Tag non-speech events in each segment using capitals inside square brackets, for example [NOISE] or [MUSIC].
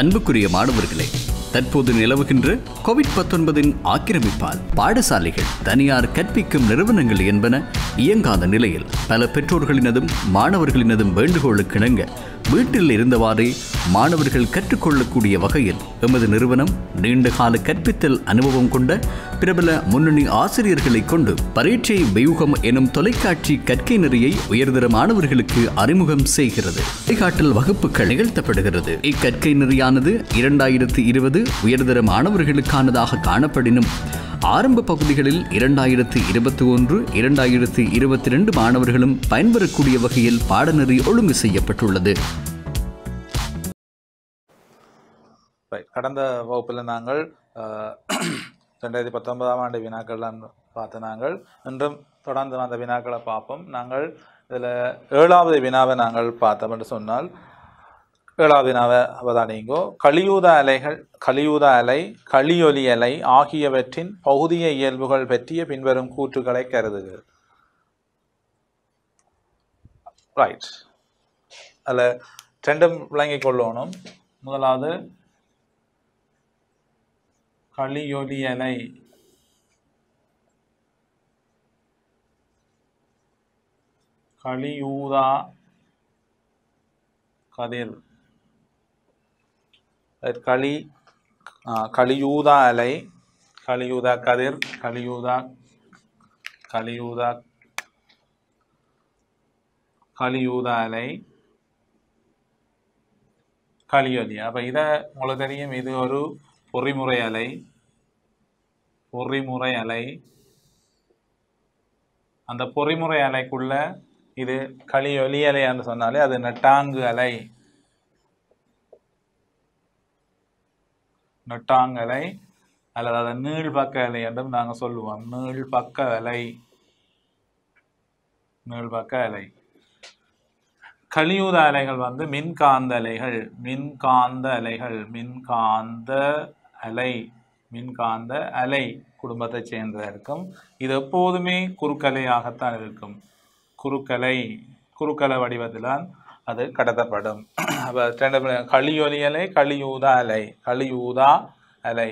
அன்புக்குரிய மாணவர்களே தற்போது நிலவுகின்ற கோவிட் பத்தொன்பதின் ஆக்கிரமிப்பால் பாடசாலைகள் தனியார் கற்பிக்கும் நிறுவனங்கள் என்பன இயங்காத நிலையில் பல பெற்றோர்களினதும் மாணவர்களினதும் வேண்டுகோளுக்கிணங்க வீட்டில் இருந்தவாறே மாணவர்கள் கற்றுக்கொள்ளக்கூடிய வகையில் எமது நிறுவனம் நீண்டகால கற்பித்தல் அனுபவம் கொண்ட பிரபல முன்னணி ஆசிரியர்களை கொண்டு பரீட்சை வியூகம் எனும் தொலைக்காட்சி கற்கை நெறியை உயர்தர மாணவர்களுக்கு அறிமுகம் செய்கிறது வழிகாட்டல் வகுப்புகள் நிகழ்த்தப்படுகிறது இக்கற்கை நெறியானது இரண்டாயிரத்தி இருபது உயர்தர மாணவர்களுக்கானதாக காணப்படினும் ஆரம்ப பகுதிகளில் இரண்டாயிரத்தி இருபத்தி ஒன்று இரண்டாயிரத்தி இருபத்தி ரெண்டு மாணவர்களும் பயன்பெறக்கூடிய வகையில் பாடநெறி ஒழுங்கு செய்யப்பட்டுள்ளது கடந்த வகுப்பில் நாங்கள் ரெண்டாயிரத்தி பத்தொன்பதாம் ஆண்டு வினாக்கள்லாம் பார்த்து நாங்கள் இன்றும் தொடர்ந்து அந்த வினாக்களை பார்ப்போம் நாங்கள் இதில் ஏழாவது வினாவை நாங்கள் பார்த்தோம் என்று சொன்னால் ஏழாவது வினாவை அவதானிங்கோ கலியூத அலைகள் கலியூத அலை களியொலி அலை ஆகியவற்றின் பகுதிய இயல்புகள் பற்றிய பின்வரும் கூற்றுகளை கருதுகிறது ரைட் அதில் ரெண்டும் விளங்கிக் கொள்ளணும் முதலாவது கலியொலியலை கலியூதா கதிர் களி கலியூதா அலை கலியூதா கதிர் கலியூதா கலியூதா கலியூதா அலை கலியொலி அப்போ இதை உங்களுக்கு தெரியும் இது ஒரு பொறிமுறை அலை பொறிமுறை அலை அந்த பொறிமுறை அலைக்குள்ள இது களி ஒலி அலையான்னு சொன்னாலே அது நட்டாங்கு அலை நட்டாங்கு அலை அல்லது அதை நீள் பக்க அலை என்றும் நாங்கள் சொல்லுவோம் நீள் பக்க அலை நீள் பக்க அலை கலியுத அலைகள் வந்து மின்காந்த அலைகள் மின்காந்த அலைகள் மின்காந்த அலை மின்காந்த அலை குடும்பத்தை சேர்ந்த இருக்கும் இது எப்போதுமே குறுக்கலையாகத்தான் இருக்கும் குறுக்கலை குறுக்கலை வடிவத்தில்தான் அது கடத்தப்படும் அப்போ களியொலி அலை களியூதா அலை களியூதா அலை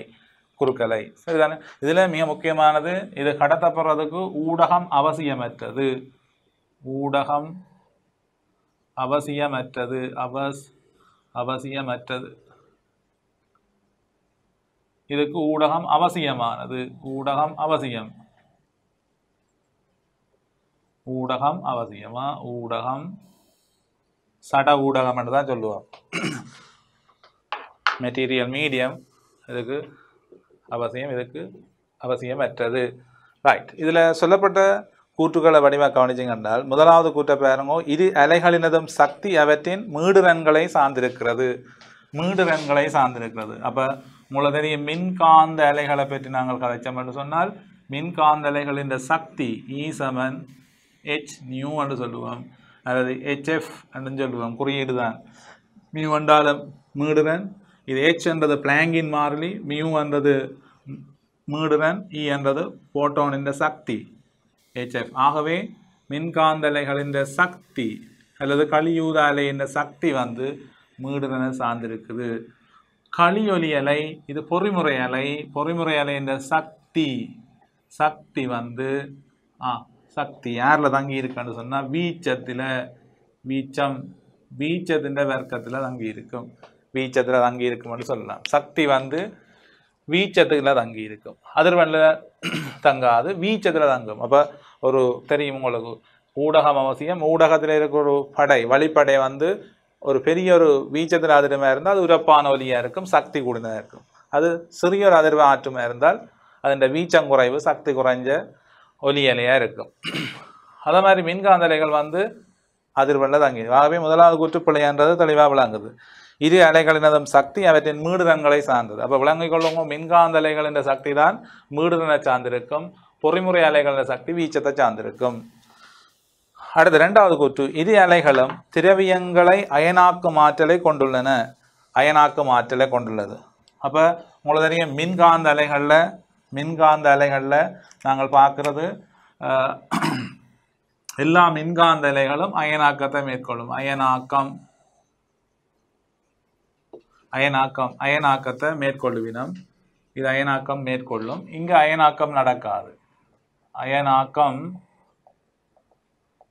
குறுக்கலை சரிதானே இதில் மிக முக்கியமானது இது கடத்தப்படுறதுக்கு ஊடகம் அவசியமற்றது ஊடகம் அவசியமற்றது அவஸ் அவசியமற்றது இதுக்கு ஊடகம் அவசியமானது ஊடகம் அவசியம் ஊடகம் அவசியமா ஊடகம் சட ஊடகம் என்று தான் சொல்லுவோம் மெட்டீரியல் மீடியம் இதுக்கு அவசியம் இதுக்கு அவசியமற்றது ரைட் இதில் சொல்லப்பட்ட கூற்றுகளை வடிவாக கவனிச்சிங்கன்றால் முதலாவது கூற்றை பாருங்க இது அலைகளினதும் சக்தி அவற்றின் மீடு ரன்களை சார்ந்திருக்கிறது மீடு ரன்களை சார்ந்திருக்கிறது அப்போ உங்களது மின்காந்த அலைகளை பற்றி நாங்கள் கதைச்சோம் என்று சொன்னால் மின்காந்த அலைகளின் சக்தி இ சமன் ஹெச் நியூ என்று சொல்லுவோம் அதாவது ஹெச்எஃப் என்று சொல்லுவோம் குறியீடு தான் மியூ என்றாலும் மீடுரன் இது ஹெச் என்றது பிளாங்கின் மாறிலி மியூ என்றது மீடுரன் இ e என்றது போட்டோனின் சக்தி ஹெச்எஃப் ஆகவே மின்காந்த சக்தி அல்லது கலியூத அலையின் சக்தி வந்து மீடுரனை சார்ந்திருக்குது களியொலி அலை இது பொறிமுறை அலை பொறிமுறை அலை என்ற சக்தி சக்தி வந்து ஆ சக்தி யாரில் தங்கி இருக்கான்னு சொன்னால் வீச்சத்தில் வீச்சம் வீச்சத்தின் வர்க்கத்தில் தங்கி இருக்கும் வீச்சத்தில் தங்கி இருக்கும்னு சொல்லலாம் சக்தி வந்து வீச்சத்தில் தங்கி இருக்கும் அதிர்வெண்ணில் தங்காது வீச்சத்தில் தங்கும் அப்போ ஒரு தெரியும் உங்களுக்கு ஊடகம் அவசியம் ஊடகத்தில் இருக்கிற ஒரு படை வழிப்படை வந்து ஒரு பெரிய ஒரு வீச்சத்தின் அதிர்வாக இருந்தால் அது உரப்பான ஒலியாக இருக்கும் சக்தி கூடுதலாக இருக்கும் அது சிறிய ஒரு அதிர்வு ஆற்றுமாக இருந்தால் அதன் வீச்சம் குறைவு சக்தி குறைஞ்ச ஒலி அலையாக இருக்கும் அதே மாதிரி மின்காந்த அலைகள் வந்து அதிர்வல்ல தங்கி ஆகவே முதலாவது கூற்றுப்பிள்ளைன்றது தெளிவாக விளங்குது இரு அலைகளினதும் சக்தி அவற்றின் மீடுதன்களை சார்ந்தது அப்போ விளங்கிக் கொள்ளுங்க மின்காந்த அலைகள் என்ற சக்தி தான் மீடுதனை சார்ந்திருக்கும் பொறிமுறை அலைகளின் சக்தி வீச்சத்தை சார்ந்திருக்கும் அடுத்து ரெண்டாவது கூற்று இரு அலைகளும் திரவியங்களை அயனாக்கும் ஆற்றலை கொண்டுள்ளன அயனாக்கும் ஆற்றலை கொண்டுள்ளது அப்போ உங்களுக்கு தெரியும் மின்காந்த அலைகளில் மின்காந்த அலைகளில் நாங்கள் பார்க்குறது எல்லா மின்காந்த அலைகளும் அயனாக்கத்தை மேற்கொள்ளும் அயனாக்கம் அயனாக்கம் அயனாக்கத்தை மேற்கொள்ளுவினம் இது அயனாக்கம் மேற்கொள்ளும் இங்கு அயனாக்கம் நடக்காது அயனாக்கம்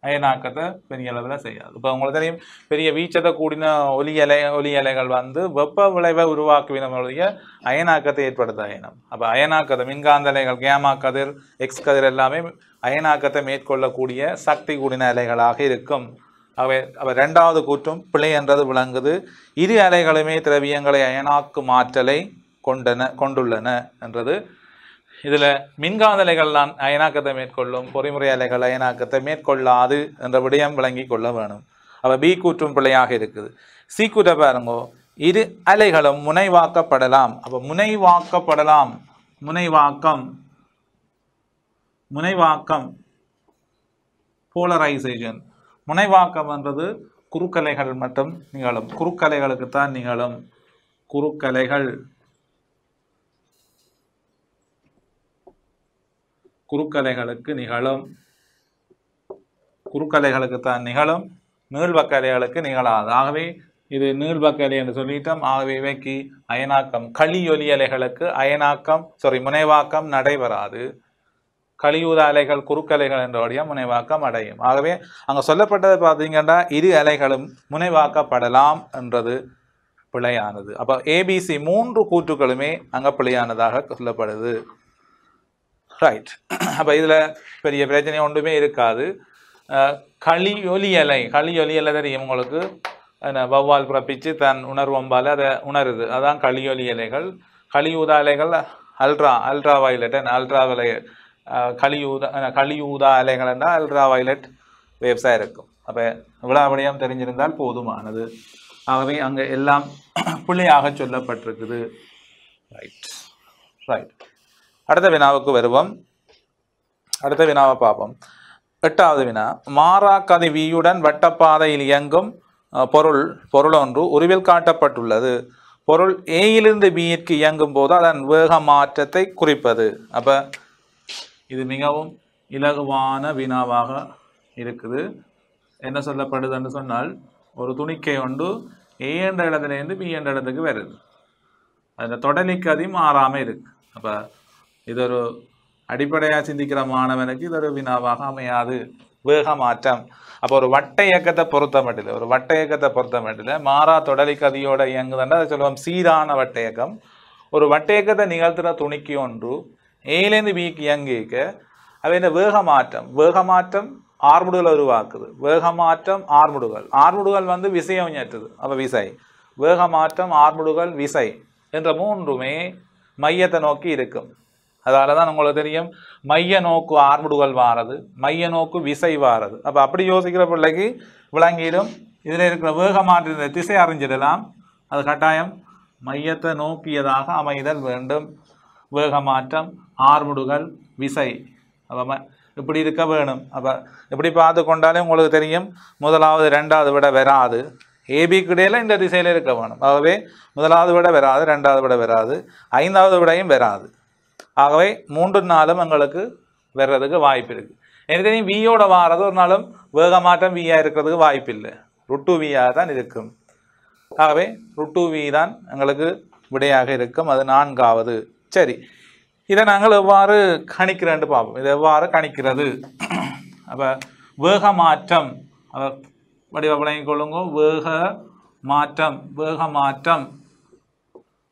அயனாக்கத்தை பெரிய அளவில் செய்யாது இப்போ உங்களுக்கு தெரியும் பெரிய வீச்சத்தை கூடின ஒலி இலை ஒலி அலைகள் வந்து வெப்ப விளைவை உருவாக்குவினுடைய அயனாக்கத்தை ஏற்படுத்த அயனம் அப்போ அயனாக்கத்தை மின்காந்த அலைகள் கேமா கதிர் எக்ஸ் கதிர் எல்லாமே அயனாக்கத்தை மேற்கொள்ளக்கூடிய சக்தி கூடின அலைகளாக இருக்கும் அவை அவை ரெண்டாவது கூற்றும் பிழை என்றது விளங்குது இரு அலைகளுமே திரவியங்களை அயனாக்கும் ஆற்றலை கொண்டன கொண்டுள்ளன என்றது இதில் மின்காந்த அலைகள் தான் அயனாக்கத்தை மேற்கொள்ளும் பொறிமுறை அலைகள் அயனாக்கத்தை மேற்கொள்ளாது என்ற விடயம் விளங்கி கொள்ள வேணும் அப்போ பி கூற்றும் பிள்ளையாக இருக்குது சி கூற்ற பாருங்கோ இரு அலைகளும் முனைவாக்கப்படலாம் அப்போ முனைவாக்கப்படலாம் முனைவாக்கம் முனைவாக்கம் போலரைசேஷன் முனைவாக்கம் என்றது குறுக்கலைகள் மட்டும் நிகழும் குறுக்கலைகளுக்கு தான் நிகழும் குறுக்கலைகள் குறுக்கலைகளுக்கு நிகழும் குறுக்கலைகளுக்கு தான் நிகழும் நீள்வக்கலைகளுக்கு நிகழாது ஆகவே இது நீள்வக்கலை என்று சொல்லிட்டோம் ஆகவே இவைக்கு அயனாக்கம் களியொலி அலைகளுக்கு அயனாக்கம் சாரி முனைவாக்கம் நடைபெறாது கழியூத அலைகள் குறுக்கலைகள் என்ற வழியாக முனைவாக்கம் அடையும் ஆகவே அங்கே சொல்லப்பட்டது பார்த்தீங்கன்னா இரு அலைகளும் முனைவாக்கப்படலாம் என்றது பிழையானது அப்போ ஏபிசி மூன்று கூற்றுக்களுமே அங்கே பிழையானதாக சொல்லப்படுது ரைட் அப்போ இதில் பெரிய பிரச்சனை ஒன்றுமே இருக்காது களி ஒலி இலை களி ஒலி இலை தெரியும் உங்களுக்கு வௌவால் பிறப்பித்து தன் உணர்வம்பால் அதை உணருது அதான் களி ஒலி இலைகள் களியூதா இலைகள் அல்ட்ரா அல்ட்ரா வயலட் அல்ட்ரா விலை களியூதா களியூதா அலைகள் என்றால் அல்ட்ரா வயலட் வேவ்ஸாக இருக்கும் அப்போ விழாவடியம் தெரிஞ்சிருந்தால் போதுமானது ஆகவே அங்கே எல்லாம் [CLEARS THROAT] பிள்ளையாக சொல்லப்பட்டிருக்குது ரைட் ரைட் அடுத்த வினாவுக்கு வருவோம் அடுத்த வினாவை பார்ப்போம் எட்டாவது வினா மாறா கதவியுடன் வட்டப்பாதையில் இயங்கும் பொருள் பொருள் ஒன்று உருவில் காட்டப்பட்டுள்ளது பொருள் ஏயிலிருந்து பியிற்கு இயங்கும் போது அதன் வேக மாற்றத்தை குறிப்பது அப்போ இது மிகவும் இலகுவான வினாவாக இருக்குது என்ன சொல்லப்படுதுன்னு சொன்னால் ஒரு துணிக்கை ஒன்று ஏ என்ற இடத்துலேருந்து பி என்ற இடத்துக்கு வருது அதில் தொடலிக்கு அதிகம் மாறாமல் இருக்குது அப்போ இதொரு அடிப்படையாக சிந்திக்கிற மாணவனுக்கு இதொரு வினாவாக அமையாது வேக மாற்றம் அப்போ ஒரு வட்ட இயக்கத்தை பொருத்த மட்டும் ஒரு வட்ட இயக்கத்தை பொருத்த மட்டும் மாறா தொடலி கதியோட இயங்குதுன்னா அதை சொல்லுவோம் சீரான வட்ட இயக்கம் ஒரு வட்ட இயக்கத்தை நிகழ்த்துற துணிக்கு ஒன்று ஏலேந்து வீக்கு இயங்கிக்க அவை இந்த வேக மாற்றம் வேக மாற்றம் ஆர்முடுகளை உருவாக்குது வேக மாற்றம் ஆர்முடுகள் ஆர்முடுகள் வந்து விசையம் ஏற்றுது அப்போ விசை வேக மாற்றம் ஆர்முடுகள் விசை என்ற மூன்றுமே மையத்தை நோக்கி இருக்கும் அதால தான் உங்களுக்கு தெரியும் மைய நோக்கு ஆர்முடுகள் வாரது மைய நோக்கு விசை வாரது அப்போ அப்படி யோசிக்கிற பிள்ளைக்கு விளங்கிடும் இதில் இருக்கிற வேகமாற்ற திசை அறிஞ்சிடலாம் அது கட்டாயம் மையத்தை நோக்கியதாக அமைதல் வேண்டும் வேகமாற்றம் ஆர்முடுகள் விசை அப்போ இப்படி இருக்க வேணும் அப்போ இப்படி பார்த்து கொண்டாலே உங்களுக்கு தெரியும் முதலாவது ரெண்டாவது விட வராது ஏபிக்கு இடையில் இந்த திசையில் இருக்க வேணும் ஆகவே முதலாவது விட வராது ரெண்டாவது விட வராது ஐந்தாவது விடையும் வராது ஆகவே மூன்று நாளும் எங்களுக்கு வர்றதுக்கு வாய்ப்பு இருக்குது எனக்கு வியோட வாரது ஒரு நாளும் வேக மாற்றம் வியா இருக்கிறதுக்கு வாய்ப்பு இல்லை ருட்டு வியாக தான் இருக்கும் ஆகவே ருட்டு வி தான் எங்களுக்கு விடையாக இருக்கும் அது நான்காவது சரி இதை நாங்கள் எவ்வாறு கணிக்கிறேன்னு பார்ப்போம் இதை எவ்வாறு கணிக்கிறது அப்போ வேக மாற்றம் வடிவ விளங்கிக் கொள்ளுங்க வேக மாற்றம் வேக மாற்றம்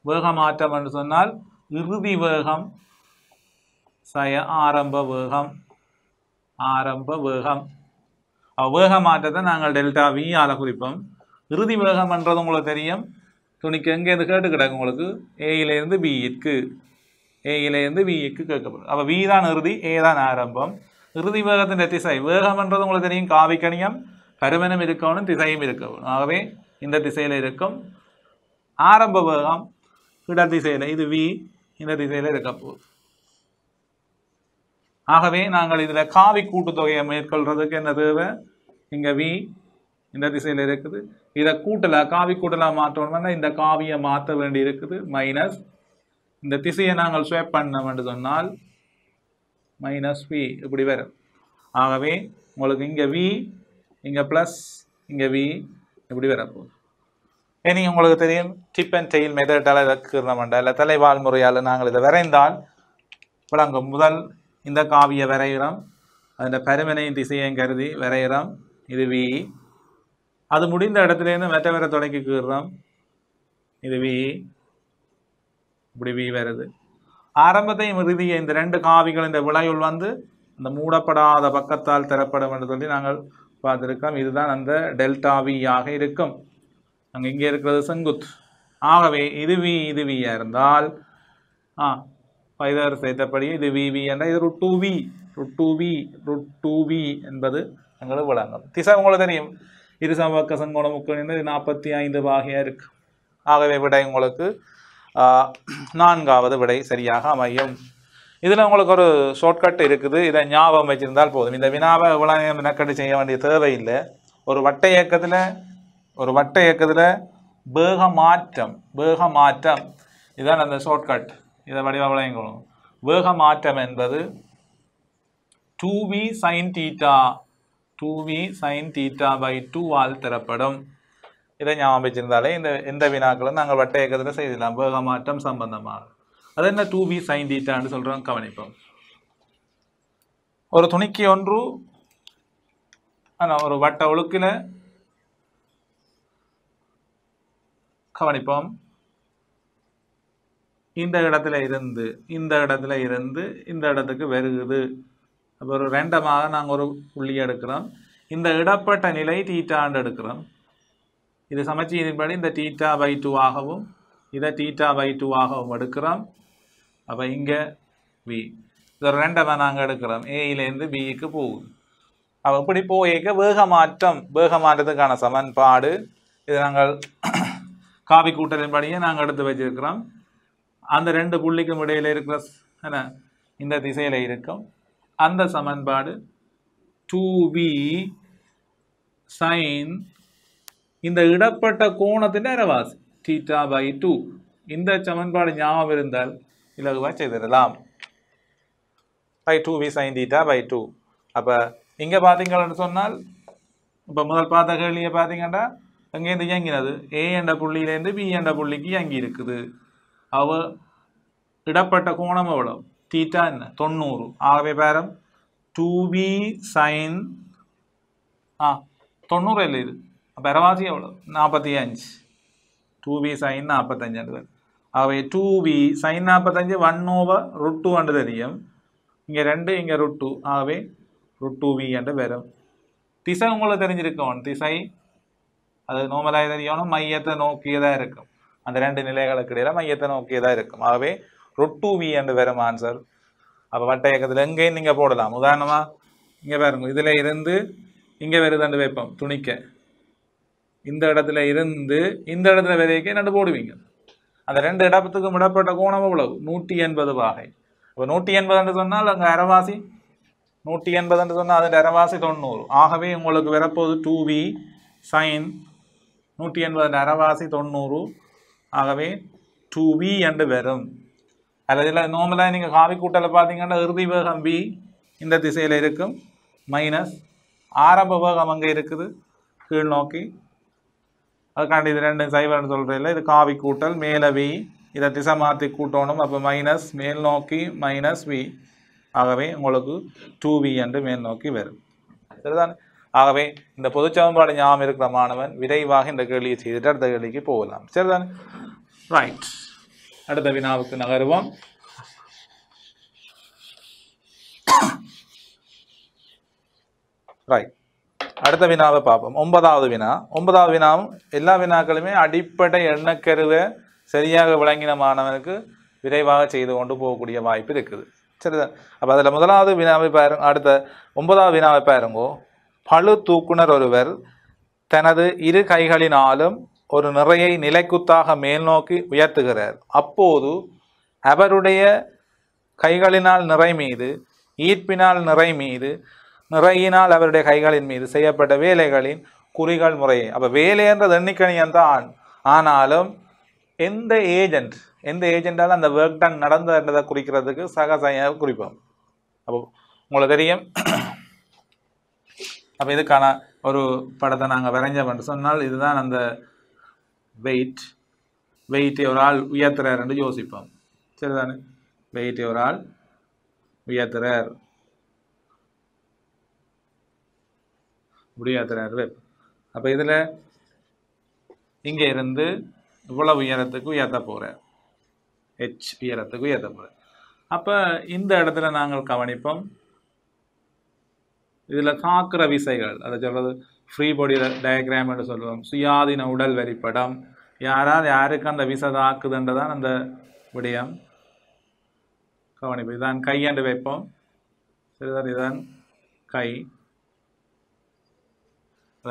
வேக மாற்றம் என்று சொன்னால் இறுதி வேகம் சய ஆரம்ப வேகம் ஆரம்ப வேகம் வேக மாற்றத்தை நாங்கள் டெல்டா வி ஆல குறிப்போம் இறுதி வேகம் என்றது உங்களுக்கு தெரியும் துணிக்கு எங்கே இருந்து கேட்டு கிடக்கும் உங்களுக்கு ஏயிலேருந்து பிஇற்கு ஏயிலேருந்து பிஇக்கு கேட்கப்படும் அப்போ வி தான் இறுதி ஏ தான் ஆரம்பம் இறுதி வேகத்தின் திசை வேகம் என்றது உங்களுக்கு தெரியும் காவிக்கணியம் கருமனம் இருக்கணும் திசையும் இருக்கணும் ஆகவே இந்த திசையில் இருக்கும் ஆரம்ப வேகம் இட திசையில் இது வி இந்த திசையில் இருக்க போகுது ஆகவே நாங்கள் இதில் காவி கூட்டுத்தொகையை மேற்கொள்றதுக்கு என்ன தேவை இங்கே வி இந்த திசையில் இருக்குது இதை கூட்டலாக காவி கூட்டலாக மாற்றணும்னா இந்த காவியை மாற்ற வேண்டி இருக்குது மைனஸ் இந்த திசையை நாங்கள் ஸ்வேப் பண்ண பண்ணோம்னு சொன்னால் மைனஸ் வி இப்படி வரும் ஆகவே உங்களுக்கு இங்கே வி இங்கே ப்ளஸ் இங்கே வி இப்படி வரப்போகுது இனி உங்களுக்கு தெரியும் டிப் அண்ட் டெயில் மெதட்டால் இலக்கிறோம்ண்டா இல்லை தலைவாழ்முறையால் முறையால் நாங்கள் இதை விரைந்தால் விளங்கும் முதல் இந்த காவிய வரையிறம் அந்த பருமனை திசையும் கருதி வரையிறம் இது வி அது முடிந்த இடத்துலேருந்து மற்றவரை தொடக்கிக்கிறோம் இது வி இப்படி வி வருது ஆரம்பத்தையும் இறுதியை இந்த ரெண்டு காவிகள் இந்த விளையுள் வந்து அந்த மூடப்படாத பக்கத்தால் தரப்படும் என்று சொல்லி நாங்கள் பார்த்துருக்கோம் இதுதான் அந்த டெல்டாவியாக இருக்கும் அங்கே இங்கே இருக்கிறது செங்குத் ஆகவே இது வி இது வியாக இருந்தால் ஆ ஃபைதர் சேர்த்தபடி இது விவி വി இது ഇത് root V V root V V two V என்பது அங்கே விளங்கும் திசை உங்களுக்கு தெரியும் இரு சமபக்க சங்கோண முக்கோணம் இது நாற்பத்தி ஐந்து பாகையாக இருக்கு ஆகவே விடை உங்களுக்கு நான்காவது விடை சரியாக அமையும் இதில் உங்களுக்கு ஒரு ஷார்ட்கட் இருக்குது இதை ஞாபகம் வச்சிருந்தால் போதும் இந்த வினாவை இவ்வளோ வினக்கட்டு செய்ய வேண்டிய தேவையில்லை ஒரு வட்ட இயக்கத்தில் ஒரு வட்ட இயக்கத்தில் வேக மாற்றம் வேக மாற்றம் இதுதான் அந்த ஷார்ட்கட் இதை வடிவ கொள்ளும் வேக மாற்றம் என்பது 2V sin sine 2V sin V by 2 ஆல் தரப்படும் இதை ஞாபகம் வச்சிருந்தாலே இந்த எந்த வினாக்களும் நாங்கள் வட்ட இயக்கத்தில் செய்திடலாம் வேக மாற்றம் சம்பந்தமாக அது என்ன டூ வி சைன் டீட்டான்னு சொல்கிறோம் கவனிப்போம் ஒரு துணிக்கு ஒன்று ஆனால் ஒரு வட்ட ஒழுக்கில் கவனிப்போம் இந்த இடத்துல இருந்து இந்த இடத்துல இருந்து இந்த இடத்துக்கு வருகுது அப்போ ஒரு ரெண்டமாக நாங்கள் ஒரு புள்ளி எடுக்கிறோம் இந்த இடப்பட்ட நிலை டீட்டாண்டு எடுக்கிறோம் இது இதன்படி இந்த டீட்டா பை டூ ஆகவும் இதை டீட்டா பை டூ ஆகவும் எடுக்கிறோம் அப்போ இங்கே வி இது ரெண்டமாக நாங்கள் எடுக்கிறோம் ஏயிலேருந்து பிக்கு போகுது அப்போ இப்படி போயிக்க வேகமாற்றம் வேகமாற்றத்துக்கான சமன்பாடு இது நாங்கள் [COUGHS] காவி கூட்டலின்படியே நாங்கள் எடுத்து வச்சிருக்கிறோம் அந்த ரெண்டு புள்ளிக்கும் இடையில் இருக்கிற என்ன இந்த திசையில் இருக்கும் அந்த சமன்பாடு டூ பி சைன் இந்த இடப்பட்ட கோணத்தின் நேரவாசி டீட்டா பை டூ இந்த சமன்பாடு ஞாபகம் இருந்தால் இலகுவாக செய்திடலாம் by two P sine theta by two அப்போ இங்கே பார்த்தீங்கன்னு சொன்னால் இப்போ முதல் பார்த்த கேள்வியை பார்த்தீங்கன்னா அங்கேருந்து இயங்கினது ஏ என்ற புள்ளியிலேருந்து பி என்ற புள்ளிக்கு இயங்கி இருக்குது അവ ഇടപെട്ട കോണം എവിടെ തീറ്റ എന്ന് തൊണ്ണൂറ് ആകെ പേരം ടു ബി സൈൻ ആ തൊണ്ണൂറല്ലേ ഇത് പരമാവധി എവിടെ നാൽപ്പത്തി അഞ്ച് ടു ബി സൈൻ നാൽപ്പത്തഞ്ച് രണ്ട് പേര് അവ ടു ബി സൈൻ നാൽപ്പത്തഞ്ച് വൺ ഓവർ റുട്ട് ടു കണ്ട് തരികയും இங்கே ரெண்டு இங்கே ரூட் டூ ஆகவே ரூட் டூ வி என்று வரும் திசை உங்களுக்கு தெரிஞ்சிருக்கும் திசை அது நோமலாக தெரியணும் மையத்தை நோக்கியதாக இருக்கும் அந்த ரெண்டு நிலைகளுக்கு இடையில மையத்தை நோக்கி தான் இருக்கும் ஆகவே ரொட் டூ வி என்று வரும் ஆன்சர் அப்போ வட்ட இயக்கத்தில் எங்கேயும் நீங்கள் போடலாம் உதாரணமாக இங்கே பாருங்க இதில் இருந்து இங்கே வருதாண்டு வைப்போம் துணிக்க இந்த இடத்துல இருந்து இந்த இடத்துல விதைக்க நண்டு போடுவீங்க அந்த ரெண்டு இடத்துக்கும் இடப்பட்ட கோணம் எவ்வளவு நூற்றி எண்பது வாகை இப்போ நூற்றி என்று சொன்னால் அங்கே அரைவாசி நூற்றி என்று சொன்னால் அதன் அரைவாசி தொண்ணூறு ஆகவே உங்களுக்கு வரப்போகுது டூ வி சைன் நூற்றி எண்பது அரைவாசி தொண்ணூறு ஆகவே டு வி என்று வரும் அல்லது இல்லை நோமலாக நீங்கள் காவி கூட்டலை பார்த்தீங்கன்னா இறுதி வேகம் பி இந்த திசையில் இருக்கும் மைனஸ் ஆரம்ப வேகம் அங்கே இருக்குது கீழ் நோக்கி அதுக்காண்டி இது ரெண்டு சைவர்னு சொல்கிறதில்ல இது காவி கூட்டல் மேலே வி இதை திசை மாற்றி கூட்டணும் அப்போ மைனஸ் மேல் நோக்கி மைனஸ் வி ஆகவே உங்களுக்கு டூ வி என்று மேல் நோக்கி வரும் சரிதானே ஆகவே இந்த பொது சமன்பாடு ஞாபகம் இருக்கிற மாணவன் விரைவாக இந்த கேள்வியை செய்துட்டு அடுத்த கேள்விக்கு போகலாம் சரிதான் ரைட் அடுத்த வினாவுக்கு நகருவோம் ரைட் அடுத்த வினாவை பார்ப்போம் ஒன்பதாவது வினா ஒன்பதாவது வினாவும் எல்லா வினாக்களுமே அடிப்படை எண்ணக்கருவை சரியாக விளங்கின மாணவனுக்கு விரைவாக செய்து கொண்டு போகக்கூடிய வாய்ப்பு இருக்குது சரிதான் அப்போ அதில் முதலாவது வினாவை பாரு அடுத்த ஒன்பதாவது வினாவை பாருங்கோ பழு தூக்குனர் ஒருவர் தனது இரு கைகளினாலும் ஒரு நிறையை நிலைக்குத்தாக மேல்நோக்கி உயர்த்துகிறார் அப்போது அவருடைய கைகளினால் நிறை மீது ஈர்ப்பினால் நிறை மீது நிறையினால் அவருடைய கைகளின் மீது செய்யப்பட்ட வேலைகளின் குறிகள் முறையே அப்போ வேலை எண்ணிக்கணியம் தான் ஆனாலும் எந்த ஏஜென்ட் எந்த ஏஜெண்டால் அந்த ஒர்க் டன் நடந்ததுன்றதை குறிக்கிறதுக்கு சகசாயம் குறிப்போம் அப்போ உங்களுக்கு தெரியும் அப்போ இதுக்கான ஒரு படத்தை நாங்கள் வரைஞ்சோம்னு சொன்னால் இதுதான் அந்த வெயிட் வெயிட்டை ஒரு ஆள் உயர்த்துறார் என்று யோசிப்போம் சரிதானே வெயிட்டை ஒரு ஆள் உயர்த்துறார் உயர்த்துறாரு அப்போ இதில் இங்கே இருந்து இவ்வளவு உயரத்துக்கு உயர்த்த போகிறார் ஹெச் உயரத்துக்கு உயர்த்த போகிறார் அப்போ இந்த இடத்துல நாங்கள் கவனிப்போம் இதில் தாக்குற விசைகள் அதை சொல்கிறது ஃப்ரீ பாடி டயக்ராம் என்று சொல்லுவோம் சுயாதீன உடல் வரிப்படம் யாராவது யாருக்கு அந்த விசை தான் அந்த விடயம் கவனிப்பு இதுதான் கை என்று வைப்போம் சரிதான் இதான் கை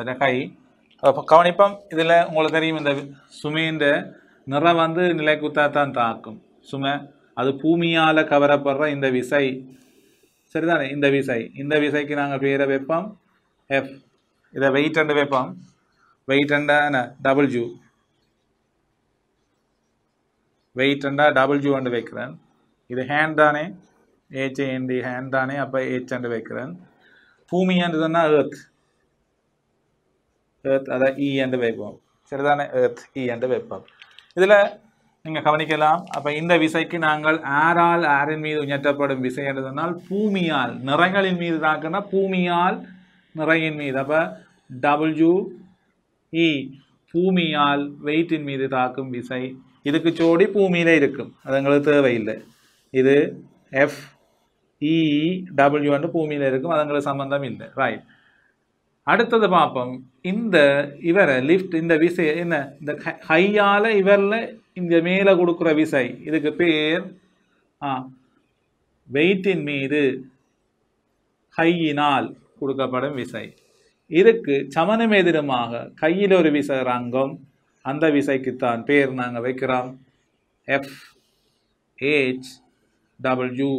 அதில் கை அப்போ கவனிப்போம் இதில் உங்களுக்கு தெரியும் இந்த சுமையின் நிறம் வந்து நிலைக்குத்தா தான் தாக்கும் சுமை அது பூமியால் கவரப்படுற இந்த விசை சரிதானே இந்த விசை இந்த விசைக்கு நாங்கள் பேரை வைப்போம் எஃப் இதை வெயிட் அண்டு வைப்போம் வெயிட் அண்டா என்ன டபுள் ஜூ வெயிட் அண்டா டபுள் ஜூ அண்டு வைக்கிறேன் இது ஹேண்ட் தானே ஹேச் ஏன்டி ஹேண்ட் தானே அப்போ ஏச் அண்டு வைக்கிறேன் பூமி அண்டு சொன்னால் ஏர்த் ஏர்த் அதான் இ அண்டு வைப்போம் சரிதானே ஏர்த் இ அண்டு வைப்போம் இதில் நீங்கள் கவனிக்கலாம் அப்போ இந்த விசைக்கு நாங்கள் ஆரால் ஆரின் மீது உயர்த்தப்படும் விசை என்றதுனால் பூமியால் நிறங்களின் மீது தாக்குனா பூமியால் நிறையின் மீது அப்போ டபுள்யூ இ e, பூமியால் வெயிட்டின் மீது தாக்கும் விசை இதுக்கு சோடி பூமியில் இருக்கும் அது எங்களுக்கு தேவையில்லை இது e, எஃப் இ டபிள்யூ வந்து பூமியில் இருக்கும் அது எங்களுக்கு சம்பந்தம் இல்லை ரைட் அடுத்தது பார்ப்போம் இந்த இவரை லிஃப்ட் இந்த விசை என்ன இந்த ஹையால் இவரில் இந்த மேலே கொடுக்குற விசை இதுக்கு பேர் வெயிட்டின் மீது கையினால் கொடுக்கப்படும் விசை இதுக்கு சமனம் எதிரமாக கையில் ஒரு விசை ரங்கம் அந்த விசைக்குத்தான் பேர் நாங்கள் வைக்கிறோம் எஃப் ஹெச் டபிள்யூ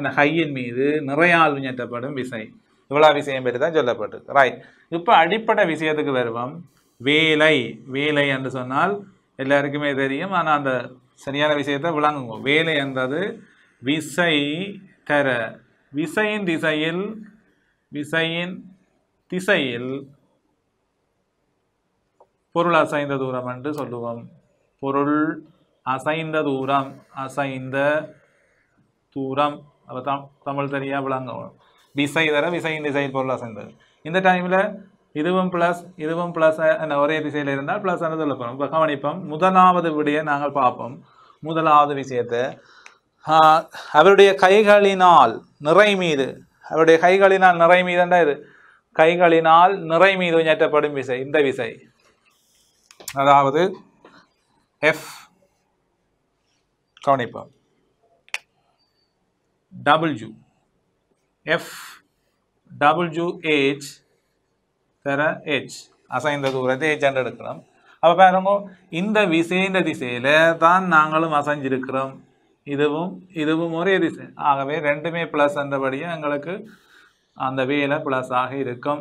என்ன ஹையின் மீது நிறையால் விஞ்ஞாட்டப்படும் விசை இவ்வளோ விஷயம் பற்றி தான் சொல்லப்பட்டிருக்கு ரைட் இப்போ அடிப்படை விஷயத்துக்கு வருவோம் வேலை வேலை என்று சொன்னால் எல்லாருக்குமே தெரியும் ஆனால் அந்த சரியான விஷயத்தை விளங்குங்க வேலை என்றது விசை தர விசையின் திசையில் விசையின் திசையில் பொருள் அசைந்த தூரம் என்று சொல்லுவோம் பொருள் அசைந்த தூரம் அசைந்த தூரம் அப்போ தம் தமிழ் தெரியா விளங்கும் விசை தர விசையின் திசையில் பொருள் அசைந்தது இந்த டைமில் இதுவும் ப்ளஸ் இதுவும் ப்ளஸ் ஒரே திசையில் இருந்தால் ப்ளஸ் சொல்ல போகிறோம் இப்போ கவனிப்போம் முதலாவது விடையை நாங்கள் பார்ப்போம் முதலாவது விஷயத்தை அவருடைய கைகளினால் நிறை மீது அவருடைய கைகளினால் நிறை மீதுண்டா இது கைகளினால் நிறை மீது ஏற்றப்படும் விசை இந்த விசை அதாவது எஃப் கவனிப்போம் டபுள்யூ எஃப் டபுள்யூ ஏஜ் வேறு ஹெச் அசைந்த தூரத்தை ஹெச் அண்ட் எடுக்கிறோம் அப்போ பாருங்க இந்த விசைந்த திசையில் தான் நாங்களும் அசைஞ்சிருக்கிறோம் இதுவும் இதுவும் ஒரே திசை ஆகவே ரெண்டுமே ப்ளஸ் என்றபடியும் எங்களுக்கு அந்த வேலை ஆக இருக்கும்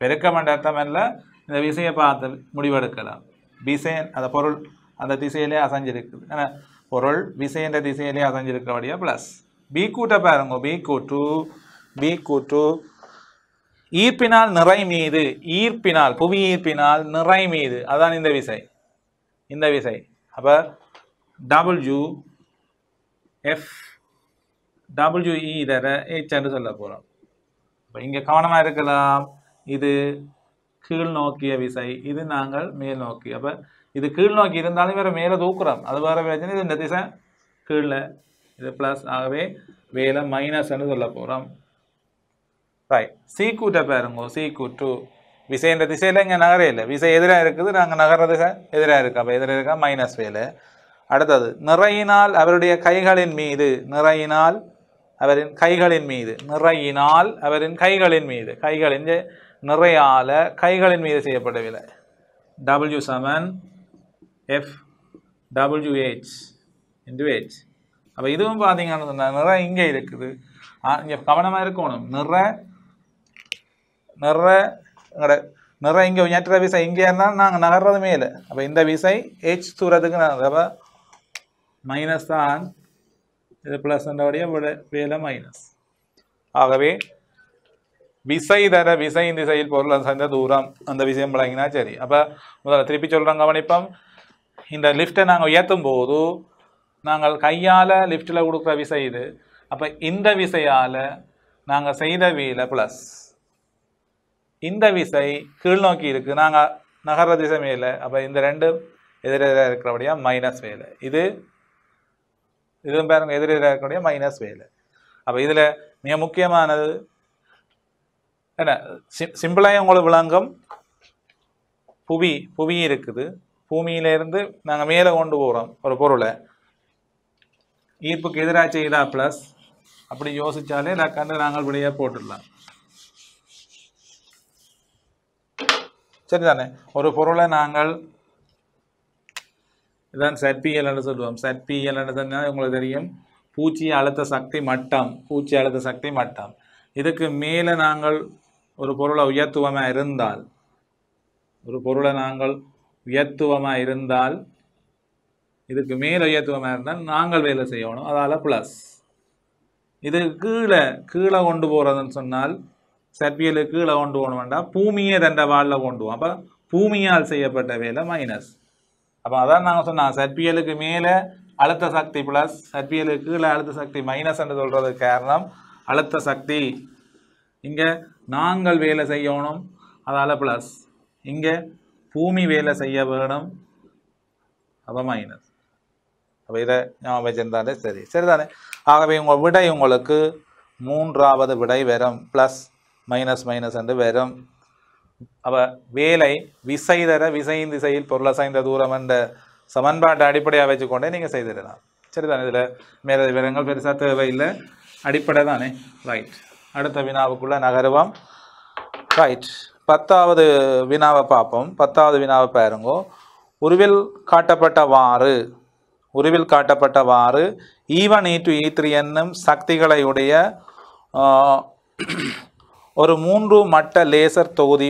பெருக்க மண்டத்தம் அல்ல இந்த விசையை பார்த்து முடிவெடுக்கலாம் விசை அந்த பொருள் அந்த திசையிலே அசைஞ்சிருக்குது ஏன்னா பொருள் விசைந்த திசையிலே அசைஞ்சிருக்கிறபடியா ப்ளஸ் பி கூட்ட பாருங்க பி கூட்டு பி கூட்டு ஈர்ப்பினால் நிறை மீது ஈர்ப்பினால் புவி ஈர்ப்பினால் நிறை மீது அதான் இந்த விசை இந்த விசை அப்போ டபுள்யூ எஃப் டபுள்யூஇ e தர ஏச் என்று சொல்ல போகிறோம் இப்போ இங்கே கவனமாக இருக்கலாம் இது கீழ் நோக்கிய விசை இது நாங்கள் மேல் நோக்கி அப்போ இது கீழ் நோக்கி இருந்தாலும் வேறு மேலே தூக்குறோம் அது வேறு பிரச்சனை இது இந்த திசை கீழே இது ப்ளஸ் ஆகவே வேலை மைனஸ் என்று சொல்ல போறோம் ரைட் சி கூட்டை பாருங்க சி கூட்டு விசை இந்த திசையில் இங்கே நகரே இல்லை விசை எதிராக இருக்குது நாங்கள் நகர்றது எதிராக இருக்கு அப்போ எதிராக இருக்கா மைனஸ் வேலை அடுத்தது நிறையினால் அவருடைய கைகளின் மீது நிறையினால் அவரின் கைகளின் மீது நிறையினால் அவரின் கைகளின் மீது கைகளின் நிறையால கைகளின் மீது செய்யப்படவில்லை W seven F W H into H அப்போ இதுவும் பார்த்தீங்கன்னு சொன்னால் நிறை இங்கே இருக்குது இங்கே கவனமாக இருக்கணும் நிறை நிறைய எங்களோட நிறைய இங்கே விஞ்ஞாற்ற விசை இங்கே இருந்தால் நாங்கள் நகர்றதுமே இல்லை அப்போ இந்த விசை ஹெச் தூரத்துக்கு நான் மைனஸ் தான் இது ப்ளஸ்ன்றபடியே வேலை மைனஸ் ஆகவே விசை தர விசையின் திசையில் பொருள் சேர்ந்த தூரம் அந்த விஷயம் விளங்கினா சரி அப்போ முதல்ல திருப்பி சொல்கிறோம் கவனிப்போம் இந்த லிஃப்ட்டை நாங்கள் உயர்த்தும் போது நாங்கள் கையால் லிஃப்ட்டில் கொடுக்குற விசை இது அப்போ இந்த விசையால் நாங்கள் செய்த வீல ப்ளஸ் இந்த விசை கீழ்நோக்கி இருக்குது நாங்கள் நகர திசை மேலே அப்போ இந்த ரெண்டும் எதிரெதிராக இருக்கிறபடியாக மைனஸ் வேலை இது இதுவும் பாருங்க எதிரெதிராக இருக்கக்கூடிய மைனஸ் வேலை அப்போ இதில் மிக முக்கியமானது என்ன சிம் சிம்பிளாக உங்களுக்கு விளங்கும் புவி புவி இருக்குது பூமியிலேருந்து நாங்கள் மேலே கொண்டு போகிறோம் ஒரு பொருளை ஈர்ப்புக்கு எதிராக செய்தா ப்ளஸ் அப்படி யோசித்தாலே நான் கண்டு நாங்கள் வெளியே போட்டுடலாம் சரி தானே ஒரு பொருளை நாங்கள் இதான் சட்பியல் என்று சொல்லுவோம் சட்பியல் என்று உங்களுக்கு தெரியும் பூச்சி அழுத்த சக்தி மட்டம் பூச்சி அழுத்த சக்தி மட்டம் இதுக்கு மேலே நாங்கள் ஒரு பொருளை உயர்த்துவமாக இருந்தால் ஒரு பொருளை நாங்கள் உயர்த்துவமாக இருந்தால் இதுக்கு மேலே உயர்த்துவமாக இருந்தால் நாங்கள் வேலை செய்யணும் அதால் ப்ளஸ் இது கீழே கீழே கொண்டு போகிறதுன்னு சொன்னால் சர்பியலு கீழே கொண்டு போகணும் வேண்டாம் பூமியை தண்ட வாளில் கொண்டு அப்போ பூமியால் செய்யப்பட்ட வேலை மைனஸ் அப்போ அதான் நாங்கள் சொன்னோம் சர்பியலுக்கு மேலே அழுத்த சக்தி ப்ளஸ் சர்பியலுக்கு கீழே அழுத்த சக்தி மைனஸ் என்று சொல்கிறதுக்கு காரணம் அழுத்த சக்தி இங்கே நாங்கள் வேலை செய்யணும் அதால் ப்ளஸ் இங்கே பூமி வேலை செய்ய வேணும் அப்போ மைனஸ் அப்போ இதை ஞாபகம் வச்சிருந்தாலே சரி சரிதானே ஆகவே உங்கள் விடை உங்களுக்கு மூன்றாவது விடை வரும் ப்ளஸ் மைனஸ் மைனஸ் என்று வெறும் அப்போ வேலை விசை தர விசையின் திசையில் பொருளை சாய்ந்த தூரம் என்ற சமன்பாட்டை அடிப்படையாக வச்சுக்கொண்டே நீங்கள் செய்திடலாம் சரிதான் இதில் மேல விவரங்கள் பெருசாக தேவையில்லை அடிப்படை தானே ரைட் அடுத்த வினாவுக்குள்ளே நகருவோம் ரைட் பத்தாவது வினாவை பார்ப்போம் பத்தாவது வினாவை பாருங்கோ உருவில் காட்டப்பட்டவாறு உருவில் காட்டப்பட்டவாறு E one E two E three என்னும் சக்திகளை உடைய ஒரு மூன்று மட்ட லேசர் தொகுதி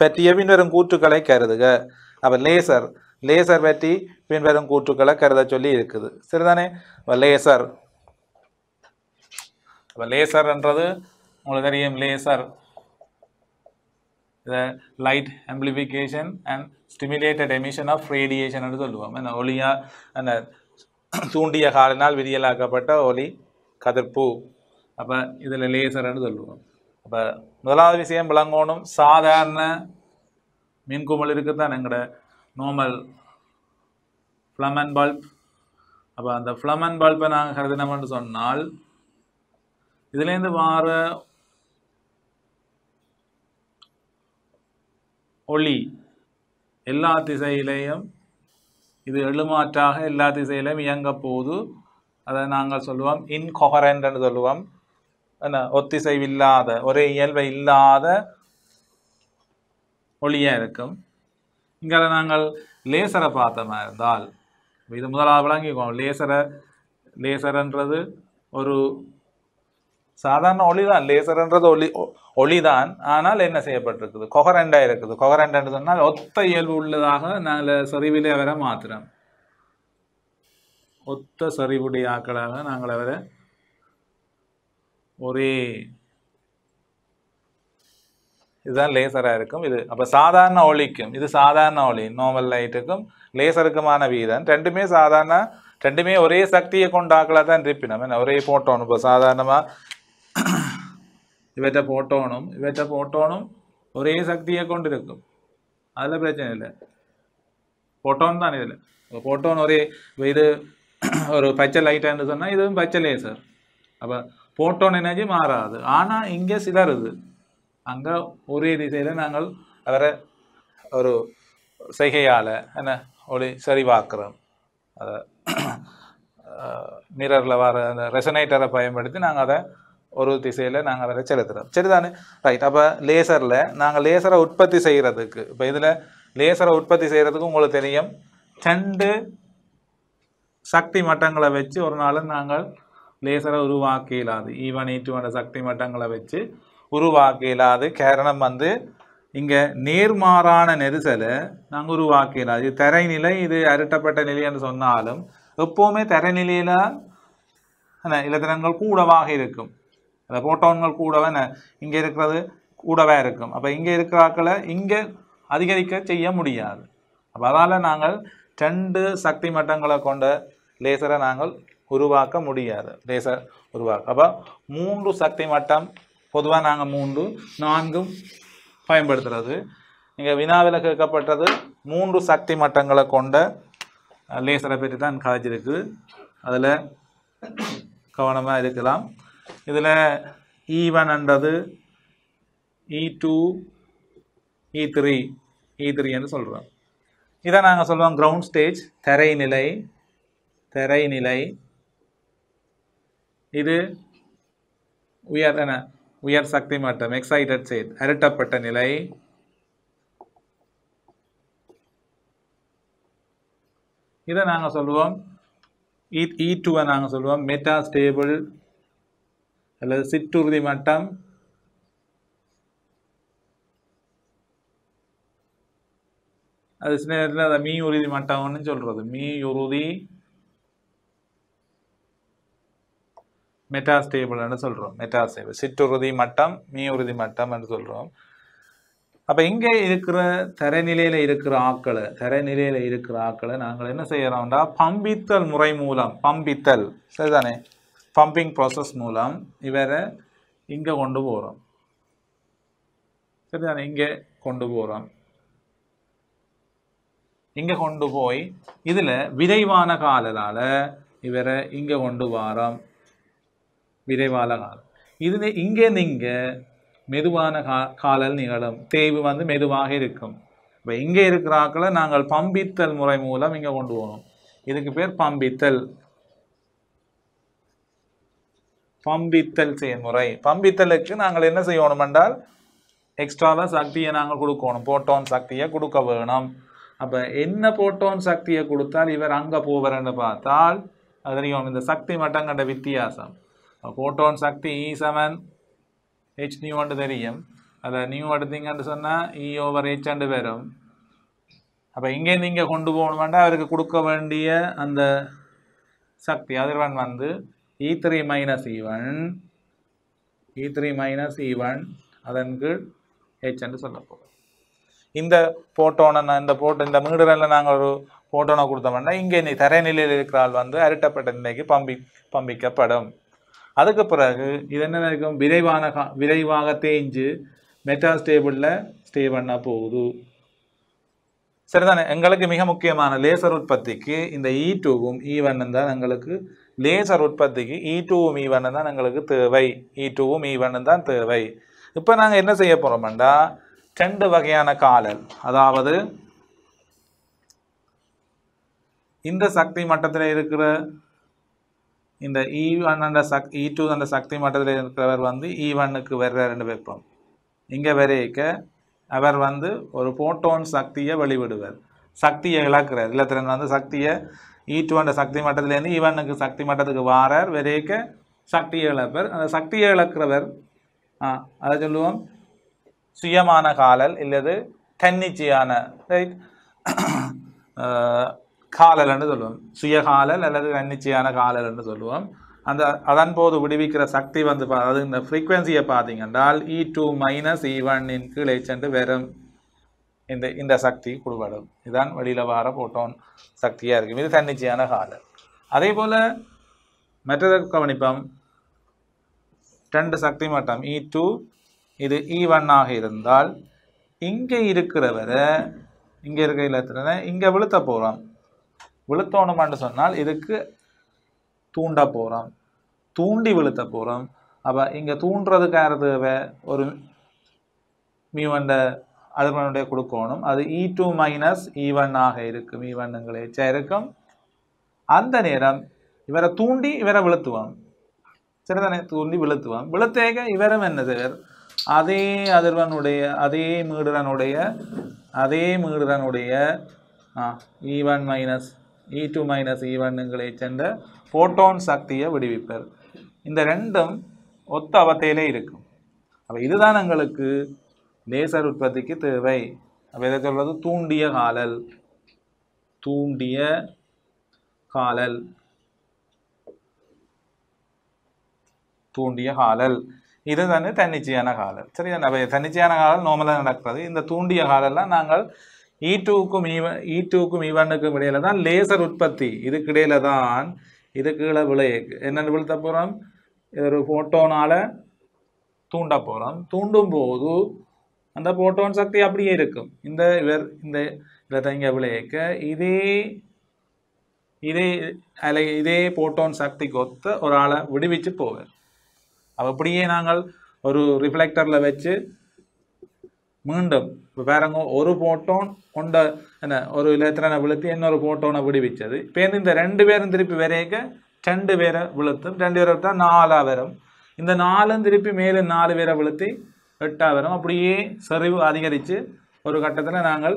பற்றிய பின்வரும் கூற்றுக்களை கருதுக அப்போ லேசர் லேசர் பற்றி பின்வரும் கூற்றுக்களை கருத சொல்லி இருக்குது சரிதானே இப்போ லேசர் என்றது உங்களுக்கு தெரியும் லேசர் இதை light amplification and stimulated emission of radiation என்று சொல்லுவோம் என்ன ஒளியாக அந்த தூண்டிய காலினால் விதியலாக்கப்பட்ட ஒளி கதிர்ப்பு அப்போ இதில் லேசர்னு சொல்லுவோம் அப்போ முதலாவது விஷயம் விளங்கணும் சாதாரண மின்குமல் இருக்குது தான் எங்களோட நோமல் ஃப்ளமன் பல்ப் அப்போ அந்த ஃப்ளமன் பல்பை நாங்கள் கருதினோம்னு சொன்னால் இதுலேருந்து வார ஒளி எல்லா திசையிலையும் இது எழுமாற்றாக எல்லா திசையிலையும் இயங்க போது அதை நாங்கள் சொல்லுவோம் இன்கொஹரன்ட்னு சொல்லுவோம் என்ன ஒத்திசைவில்லாத ஒரே இயல்பை இல்லாத ஒளியாக இருக்கும் இங்கே நாங்கள் லேசரை மாதிரி இருந்தால் இது முதலாக விளங்கிக்குவோம் லேசரை லேசர்ன்றது ஒரு சாதாரண ஒளி தான் லேசர்ன்றது ஒளி ஒளி தான் ஆனால் என்ன செய்யப்பட்டிருக்குது கொகரெண்டாக இருக்குது கொகரண்டான்னு சொன்னால் ஒத்த இயல்பு உள்ளதாக நாங்கள் சரிவிலே அவரை மாத்திரம் ஒத்த சரிவுடைய ஆக்களாக நாங்கள் அவரை ஒரே இதுதான் லேசராக இருக்கும் இது அப்போ சாதாரண ஒளிக்கும் இது சாதாரண ஒளி நார்மல் லைட்டுக்கும் லேசருக்குமான வீதம் ரெண்டுமே சாதாரண ரெண்டுமே ஒரே சக்தியை கொண்டாக்கலாக தான் இருப்பினோம் என்ன ஒரே போட்டோனும் இப்போ சாதாரணமாக இவற்றை போட்டோனும் இவற்றை போட்டோனும் ஒரே சக்தியை கொண்டு இருக்கும் அதில் பிரச்சனை இல்லை போட்டோன் தான் இதில் போட்டோன் ஒரே இது ஒரு பச்சை லைட்டான்னு சொன்னால் இதுவும் பச்சை லேசர் அப்போ போட்டோன் எனர்ஜி மாறாது ஆனால் இங்கே சிதறுது அங்கே ஒரே திசையில் நாங்கள் அவரை ஒரு செய்கையால் என்ன ஒளி சரிவாக்குறோம் அதை மிரரில் வர அந்த ரெசனேட்டரை பயன்படுத்தி நாங்கள் அதை ஒரு திசையில் நாங்கள் அதை செலுத்துகிறோம் சரிதானே ரைட் அப்போ லேசரில் நாங்கள் லேசரை உற்பத்தி செய்கிறதுக்கு இப்போ இதில் லேசரை உற்பத்தி செய்கிறதுக்கு உங்களுக்கு தெரியும் ரெண்டு சக்தி மட்டங்களை வச்சு ஒரு நாள் நாங்கள் லேசரை உருவாக்க இயலாது ஈவன் ஈட்டுவான சக்தி மட்டங்களை வச்சு உருவாக்க இயலாது காரணம் வந்து இங்கே நேர்மாறான நெரிசலை நாங்கள் உருவாக்க இயலாது இது தரைநிலை இது அரட்டப்பட்ட நிலைன்னு சொன்னாலும் எப்போவுமே தரைநிலையில் இலத்திரங்கள் கூடவாக இருக்கும் அந்த போட்டோன்கள் கூடவே என்ன இங்கே இருக்கிறது கூடவே இருக்கும் அப்போ இங்கே இருக்கிறாக்களை இங்கே அதிகரிக்க செய்ய முடியாது அப்போ அதால் நாங்கள் ரெண்டு சக்தி மட்டங்களை கொண்ட லேசரை நாங்கள் உருவாக்க முடியாது தேச உருவாக்க அப்போ மூன்று சக்தி மட்டம் பொதுவாக நாங்கள் மூன்று நான்கும் பயன்படுத்துகிறது இங்கே வினாவில் கேட்கப்பட்டது மூன்று சக்தி மட்டங்களை கொண்ட லேசரை பற்றி தான் காய்ச்சிருக்கு அதில் கவனமாக இருக்கலாம் இதில் இ ஒன்ன்றது E two E three E three என்று சொல்கிறோம் இதை நாங்கள் சொல்லுவோம் கிரவுண்ட் ஸ்டேஜ் தரைநிலை தரைநிலை இது உயர் என உயர் சக்தி மாற்றம் எக்ஸைட்டட் செய்த் அரட்டப்பட்ட நிலை இதை நாங்கள் சொல்லுவோம் இ e, டூவை e நாங்கள் சொல்லுவோம் மெட்டா ஸ்டேபிள் அல்லது சிற்றுறுதி மட்டம் அது சில நேரத்தில் அதை மீ உறுதி மட்டம்னு சொல்கிறது மீ உறுதி மெட்டாஸ்டேபிள்னு சொல்கிறோம் மெட்டாஸ்டேபிள் சிற்றுறுதி மட்டம் மீ உறுதி மட்டம் என்று சொல்கிறோம் அப்போ இங்கே இருக்கிற தரைநிலையில் இருக்கிற ஆக்களை தரைநிலையில் இருக்கிற ஆக்களை நாங்கள் என்ன செய்கிறோம்டா பம்பித்தல் முறை மூலம் பம்பித்தல் சரிதானே பம்பிங் ப்ராசஸ் மூலம் இவரை இங்கே கொண்டு போகிறோம் சரிதானே இங்கே கொண்டு போகிறோம் இங்கே கொண்டு போய் இதில் விரைவான காலதால் இவரை இங்கே கொண்டு வரோம் விரைவான காலம் இது இங்கே நீங்கள் மெதுவான கா காலல் நிகழும் தேய்வு வந்து மெதுவாக இருக்கும் இப்போ இங்கே இருக்கிறாக்கில் நாங்கள் பம்பித்தல் முறை மூலம் இங்கே கொண்டு போகணும் இதுக்கு பேர் பம்பித்தல் பம்பித்தல் செயல்முறை பம்பித்தலுக்கு நாங்கள் என்ன செய்யணும் என்றால் எக்ஸ்ட்ராவாக சக்தியை நாங்கள் கொடுக்கணும் போட்டோன் சக்தியை கொடுக்க வேணும் அப்போ என்ன போட்டோன் சக்தியை கொடுத்தால் இவர் அங்கே போவரன்னு பார்த்தால் அது தெரியும் இந்த சக்தி கண்ட வித்தியாசம் ஃபோட்டோன் சக்தி இ சமன் ஹெச் நியூண்டு தெரியும் அதை நியூ எடுத்தீங்கன்னு சொன்னால் இ ஓவர் அண்டு வரும் அப்போ இங்கே நீங்கள் கொண்டு போகணுமெண்டா அவருக்கு கொடுக்க வேண்டிய அந்த சக்தி அதிர்வன் வந்து E three minus E one E three minus E one அதன் கீழ் ஹெச் என்று சொல்ல இந்த போட்டோனை நான் இந்த போட்டோ இந்த மீடுகளில் நாங்கள் ஒரு போட்டோனை கொடுத்தோம்னா இங்கே தரைநிலையில் இருக்கிறாள் வந்து அரட்டப்பட்ட நிலைக்கு பம்பி பம்பிக்கப்படும் அதுக்கு பிறகு இது என்ன இருக்கும் விரைவான கா விரைவாக தேஞ்சு மெட்டா ஸ்டேபிளில் ஸ்டே பண்ண போகுது சரிதானே எங்களுக்கு மிக முக்கியமான லேசர் உற்பத்திக்கு இந்த இ டூவும் இ ஒன்னு தான் எங்களுக்கு லேசர் உற்பத்திக்கு இ டூவும் இ ஒன்னு தான் எங்களுக்கு தேவை இ டூவும் இ ஒன்னு தான் தேவை இப்போ நாங்கள் என்ன செய்ய போகிறோம்டா ரெண்டு வகையான காலல் அதாவது இந்த சக்தி மட்டத்தில் இருக்கிற இந்த E1 ஒன் அந்த சக் E2 டூ அந்த சக்தி மட்டத்தில் இருக்கிறவர் வந்து இ e ஒன்னுக்கு ரெண்டு வெப்பம் இங்கே வரைக்க அவர் வந்து ஒரு போட்டோன் சக்தியை வெளிவிடுவார் சக்தியை இழக்கிறார் திறன் வந்து சக்தியை ஈ e டூ அந்த சக்தி மட்டத்திலேருந்து ஈவனுக்கு e சக்தி மட்டத்துக்கு வாரார் வரைக்க சக்தியை இழப்பர் அந்த சக்தியை இழக்கிறவர் அதை சொல்லுவோம் சுயமான காலல் இல்லது தன்னிச்சையான ரைட் காலலன்னு சொல்லுவோம் சுயகாலல் அல்லது தன்னிச்சையான காலல்னு சொல்லுவோம் அந்த அதன் போது விடுவிக்கிற சக்தி வந்து அது இந்த ஃப்ரீக்வன்சியை பார்த்தீங்கன்றால் இ டூ மைனஸ் இ இன் கீழே சென்று வெறும் இந்த இந்த சக்தி குடுபடும் இதுதான் வெளியில் வார போட்டோன் சக்தியாக இருக்கும் இது தன்னிச்சையான காலல் அதே போல் மற்றதை கவனிப்போம் ரெண்டு சக்தி மட்டம் இ e டூ இது இ e ஒன்னாக இருந்தால் இங்கே இருக்கிறவரை இங்கே இருக்கிற இலத்திரனை இங்கே விழுத்த போகிறோம் விழுத்தோணும் என்று சொன்னால் இதுக்கு தூண்ட போகிறோம் தூண்டி விழுத்த போகிறோம் அப்போ இங்கே தூண்டுறதுக்கான வே ஒரு மீவண்ட அதிர்வனுடைய கொடுக்கணும் அது இ டூ மைனஸ் ஆக இருக்கும் ஈவன்னுங்களே e இருக்கும் அந்த நேரம் இவரை தூண்டி இவரை விழுத்துவோம் சிறிதனை தூண்டி விழுத்துவோம் விழுத்தேக இவரும் என்ன செய்வர் அதே அதிர்வனுடைய அதே மீடுறனுடைய அதே மீடுறனுடைய E one minus e E two minus E ஒன்னுங்களை சேர்ந்த சக்தியை விடுவிப்பர் இந்த ரெண்டும் ஒத்த அவத்தையிலே இருக்கும் அப்போ இதுதான் எங்களுக்கு லேசர் உற்பத்திக்கு தேவை அப்போ இதை சொல்வது தூண்டிய காலல் தூண்டிய காலல் தூண்டிய காலல் இது தன்னிச்சையான காலல் சரியா அப்போ தன்னிச்சையான காலல் நோமலாக நடக்கிறது இந்த தூண்டிய காலெல்லாம் நாங்கள் இ e டூக்கும் ஈவன் e இ டூக்கும் e ஈவனுக்கும் இடையில தான் லேசர் உற்பத்தி இதுக்கு இடையில தான் இதுக்குள்ள விளை என்ன விழுத்த போகிறோம் ஒரு ஃபோட்டோனால் தூண்ட போகிறோம் தூண்டும் போது அந்த ஃபோட்டோன் சக்தி அப்படியே இருக்கும் இந்த இவர் இந்த இதில் இங்கே இதே இதே அலை இதே போட்டோன் சக்தி ஒத்த ஒரு ஆளை விடுவிச்சு போவேன் அப்படியே நாங்கள் ஒரு ரிஃப்ளெக்டரில் வச்சு மீண்டும் இப்போ பாருங்க ஒரு போட்டோன் கொண்ட என்ன ஒரு லேத்திரனை விழுத்து இன்னொரு போட்டோனை விடுவிச்சது இப்போ இந்த ரெண்டு பேரும் திருப்பி வரைக்க ரெண்டு பேரை விழுத்தும் ரெண்டு பேரை விழுத்தா நாலாக வரும் இந்த நாலும் திருப்பி மேலும் நாலு பேரை விழுத்தி எட்டாக வரும் அப்படியே செறிவு அதிகரித்து ஒரு கட்டத்தில் நாங்கள்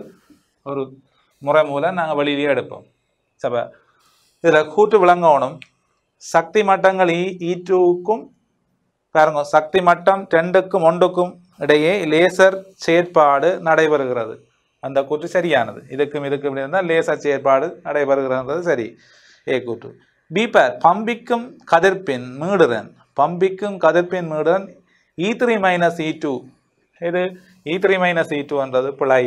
ஒரு முறை மூலம் நாங்கள் வெளியிலேயே எடுப்போம் சபை இதில் கூட்டு விளங்கணும் சக்தி மட்டங்கள் ஈ டூக்கும் பாருங்க சக்தி மட்டம் ரெண்டுக்கும் ஒன்றுக்கும் இடையே லேசர் செயற்பாடு நடைபெறுகிறது அந்த கூற்று சரியானது இதுக்கும் இதுக்கும் இருந்தால் லேசர் செயற்பாடு நடைபெறுகிறது சரி ஏ கூற்று பீப்பர் பம்பிக்கும் கதிர்ப்பின் மீடுதன் பம்பிக்கும் கதிர்ப்பின் மீடுதன் E three minus E two இது இ த்ரீ மைனஸ் இ டூன்றது பிழை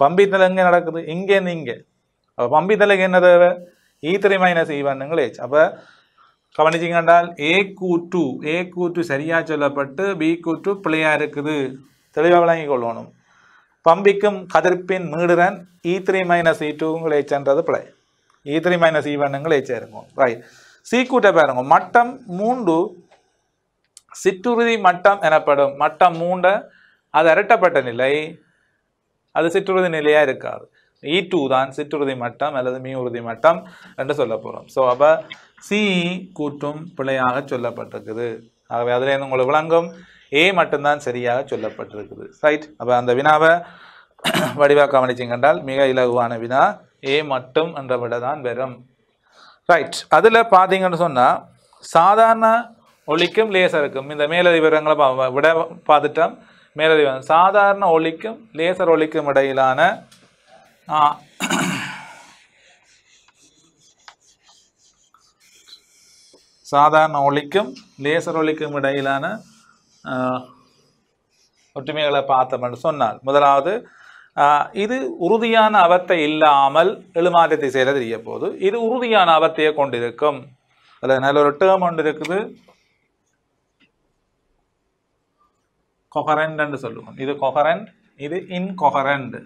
பம்பித்தல் எங்கே நடக்குது இங்கேருந்து இங்கே அப்போ பம்பி தலைக்கு என்ன தேவை இ த்ரீ மைனஸ் இ ஒன்னுங்களே அப்போ கவனிச்சிங்கண்டால் ஏ கூட்டு ஏ கூட்டு சரியாக சொல்லப்பட்டு பி கூட்டு பிள்ளையாக இருக்குது தெளிவாக விளங்கிக் கொள்ளணும் பம்பிக்கும் கதிர்ப்பின் மீடுரன் E e three minus E e டூங்கள் ஏச்சன்றது பிள்ளை E e three minus E ஒன்னுங்கள் ஏச்சா இருக்கும் ரைட் சி கூட்டை பாருங்க மட்டம் மூன்று சிற்றுறுதி மட்டம் எனப்படும் மட்டம் மூண்ட அது அரட்டப்பட்ட நிலை அது சிற்றுறுதி நிலையாக இருக்காது ஈ e டூ தான் சிற்றுறுதி மட்டம் அல்லது மீ உறுதி மட்டம் என்று சொல்ல போகிறோம் ஸோ அப்போ சி கூட்டும் பிழையாக சொல்லப்பட்டிருக்குது ஆகவே அதில் இருந்து உங்களுக்கு விளங்கும் ஏ மட்டும்தான் சரியாக சொல்லப்பட்டிருக்குது ரைட் அப்போ அந்த வினாவை [COUGHS] வடிவாக கவனிச்சிங்க என்றால் மிக இலகுவான வினா ஏ மட்டும் என்ற விட தான் வெறும் ரைட் அதில் பார்த்தீங்கன்னு சொன்னால் சாதாரண ஒளிக்கும் லேசருக்கும் இந்த பா விட பார்த்துட்டோம் மேலதி சாதாரண ஒளிக்கும் லேசர் ஒளிக்கும் இடையிலான சாதாரண ஒளிக்கும் லேசர் ஒளிக்கும் இடையிலான ஒற்றுமைகளை பார்த்தோம் என்று சொன்னால் முதலாவது இது உறுதியான அவத்தை இல்லாமல் எழுமாற்றத்தை செய்ய தெரிய போது இது உறுதியான அவத்தையே கொண்டிருக்கும் அதில் நல்ல ஒரு டேம் ஒன்று இருக்குது கொஹரண்ட் சொல்லுவோம் இது கொஹரண்ட் இது இன்கொஹரண்ட்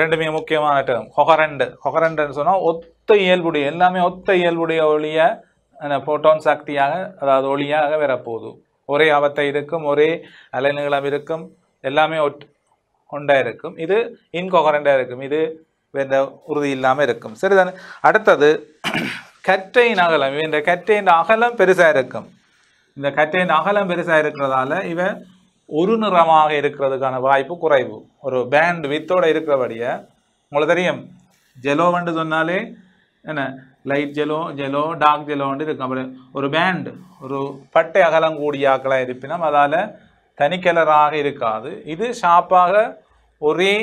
ரெண்டுமே முக்கியமான டேர்ம் ஹொகரண்டு ஹொஹரண்ட்னு சொன்னால் ஒத்த இயல்புடைய எல்லாமே ஒத்த இயல்புடைய ஒளிய ஃபோட்டான் சக்தியாக அதாவது ஒளியாக வரப்போகுது ஒரே ஆபத்தை இருக்கும் ஒரே அலைநீளம் இருக்கும் எல்லாமே ஒன்றாக இருக்கும் இது இன்கொஹரண்டாக இருக்கும் இது வேண்ட உறுதி இல்லாமல் இருக்கும் சரிதானே அடுத்தது கற்றையின் அகலம் இந்த கற்றையின் அகலம் பெருசாக இருக்கும் இந்த கற்றையின் அகலம் பெருசாக இருக்கிறதால இவன் ஒரு நிறமாக இருக்கிறதுக்கான வாய்ப்பு குறைவு ஒரு பேண்ட் வித்தோடு இருக்கிறபடியே உங்களுக்கு தெரியும் ஜெலோ வந்து சொன்னாலே என்ன லைட் ஜெலோ ஜெலோ டார்க் ஜெலோன்னு இருக்கும் அப்படி ஒரு பேண்ட் ஒரு பட்டை அகலம் ஆக்களாக இருப்பினும் அதால் தனிக்கலராக இருக்காது இது ஷாப்பாக ஒரே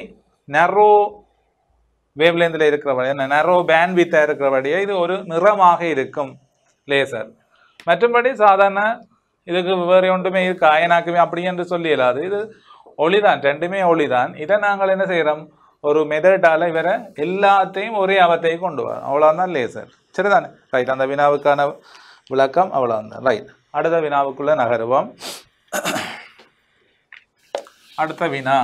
நரோ வேவ்லேந்தில் இருக்கிறபடி என்ன நரோ பேண்ட் வித்தாக இருக்கிறபடியே இது ஒரு நிறமாக இருக்கும் லேசர் மற்றபடி சாதாரண இதுக்கு வேறு ஒன்றுமே இருக்கு அயனாக்குமே அப்படி என்று சொல்லியலாது இது ஒளிதான் ரெண்டுமே ஒளிதான் இதை நாங்கள் என்ன செய்கிறோம் ஒரு மெதட்டால் இவரை எல்லாத்தையும் ஒரே அவத்தையும் கொண்டு வரோம் அவ்வளோதான் லேசர் சரிதானே ரைட் அந்த வினாவுக்கான விளக்கம் அவ்வளோதான் ரைட் அடுத்த வினாவுக்குள்ளே நகருவோம் அடுத்த வினா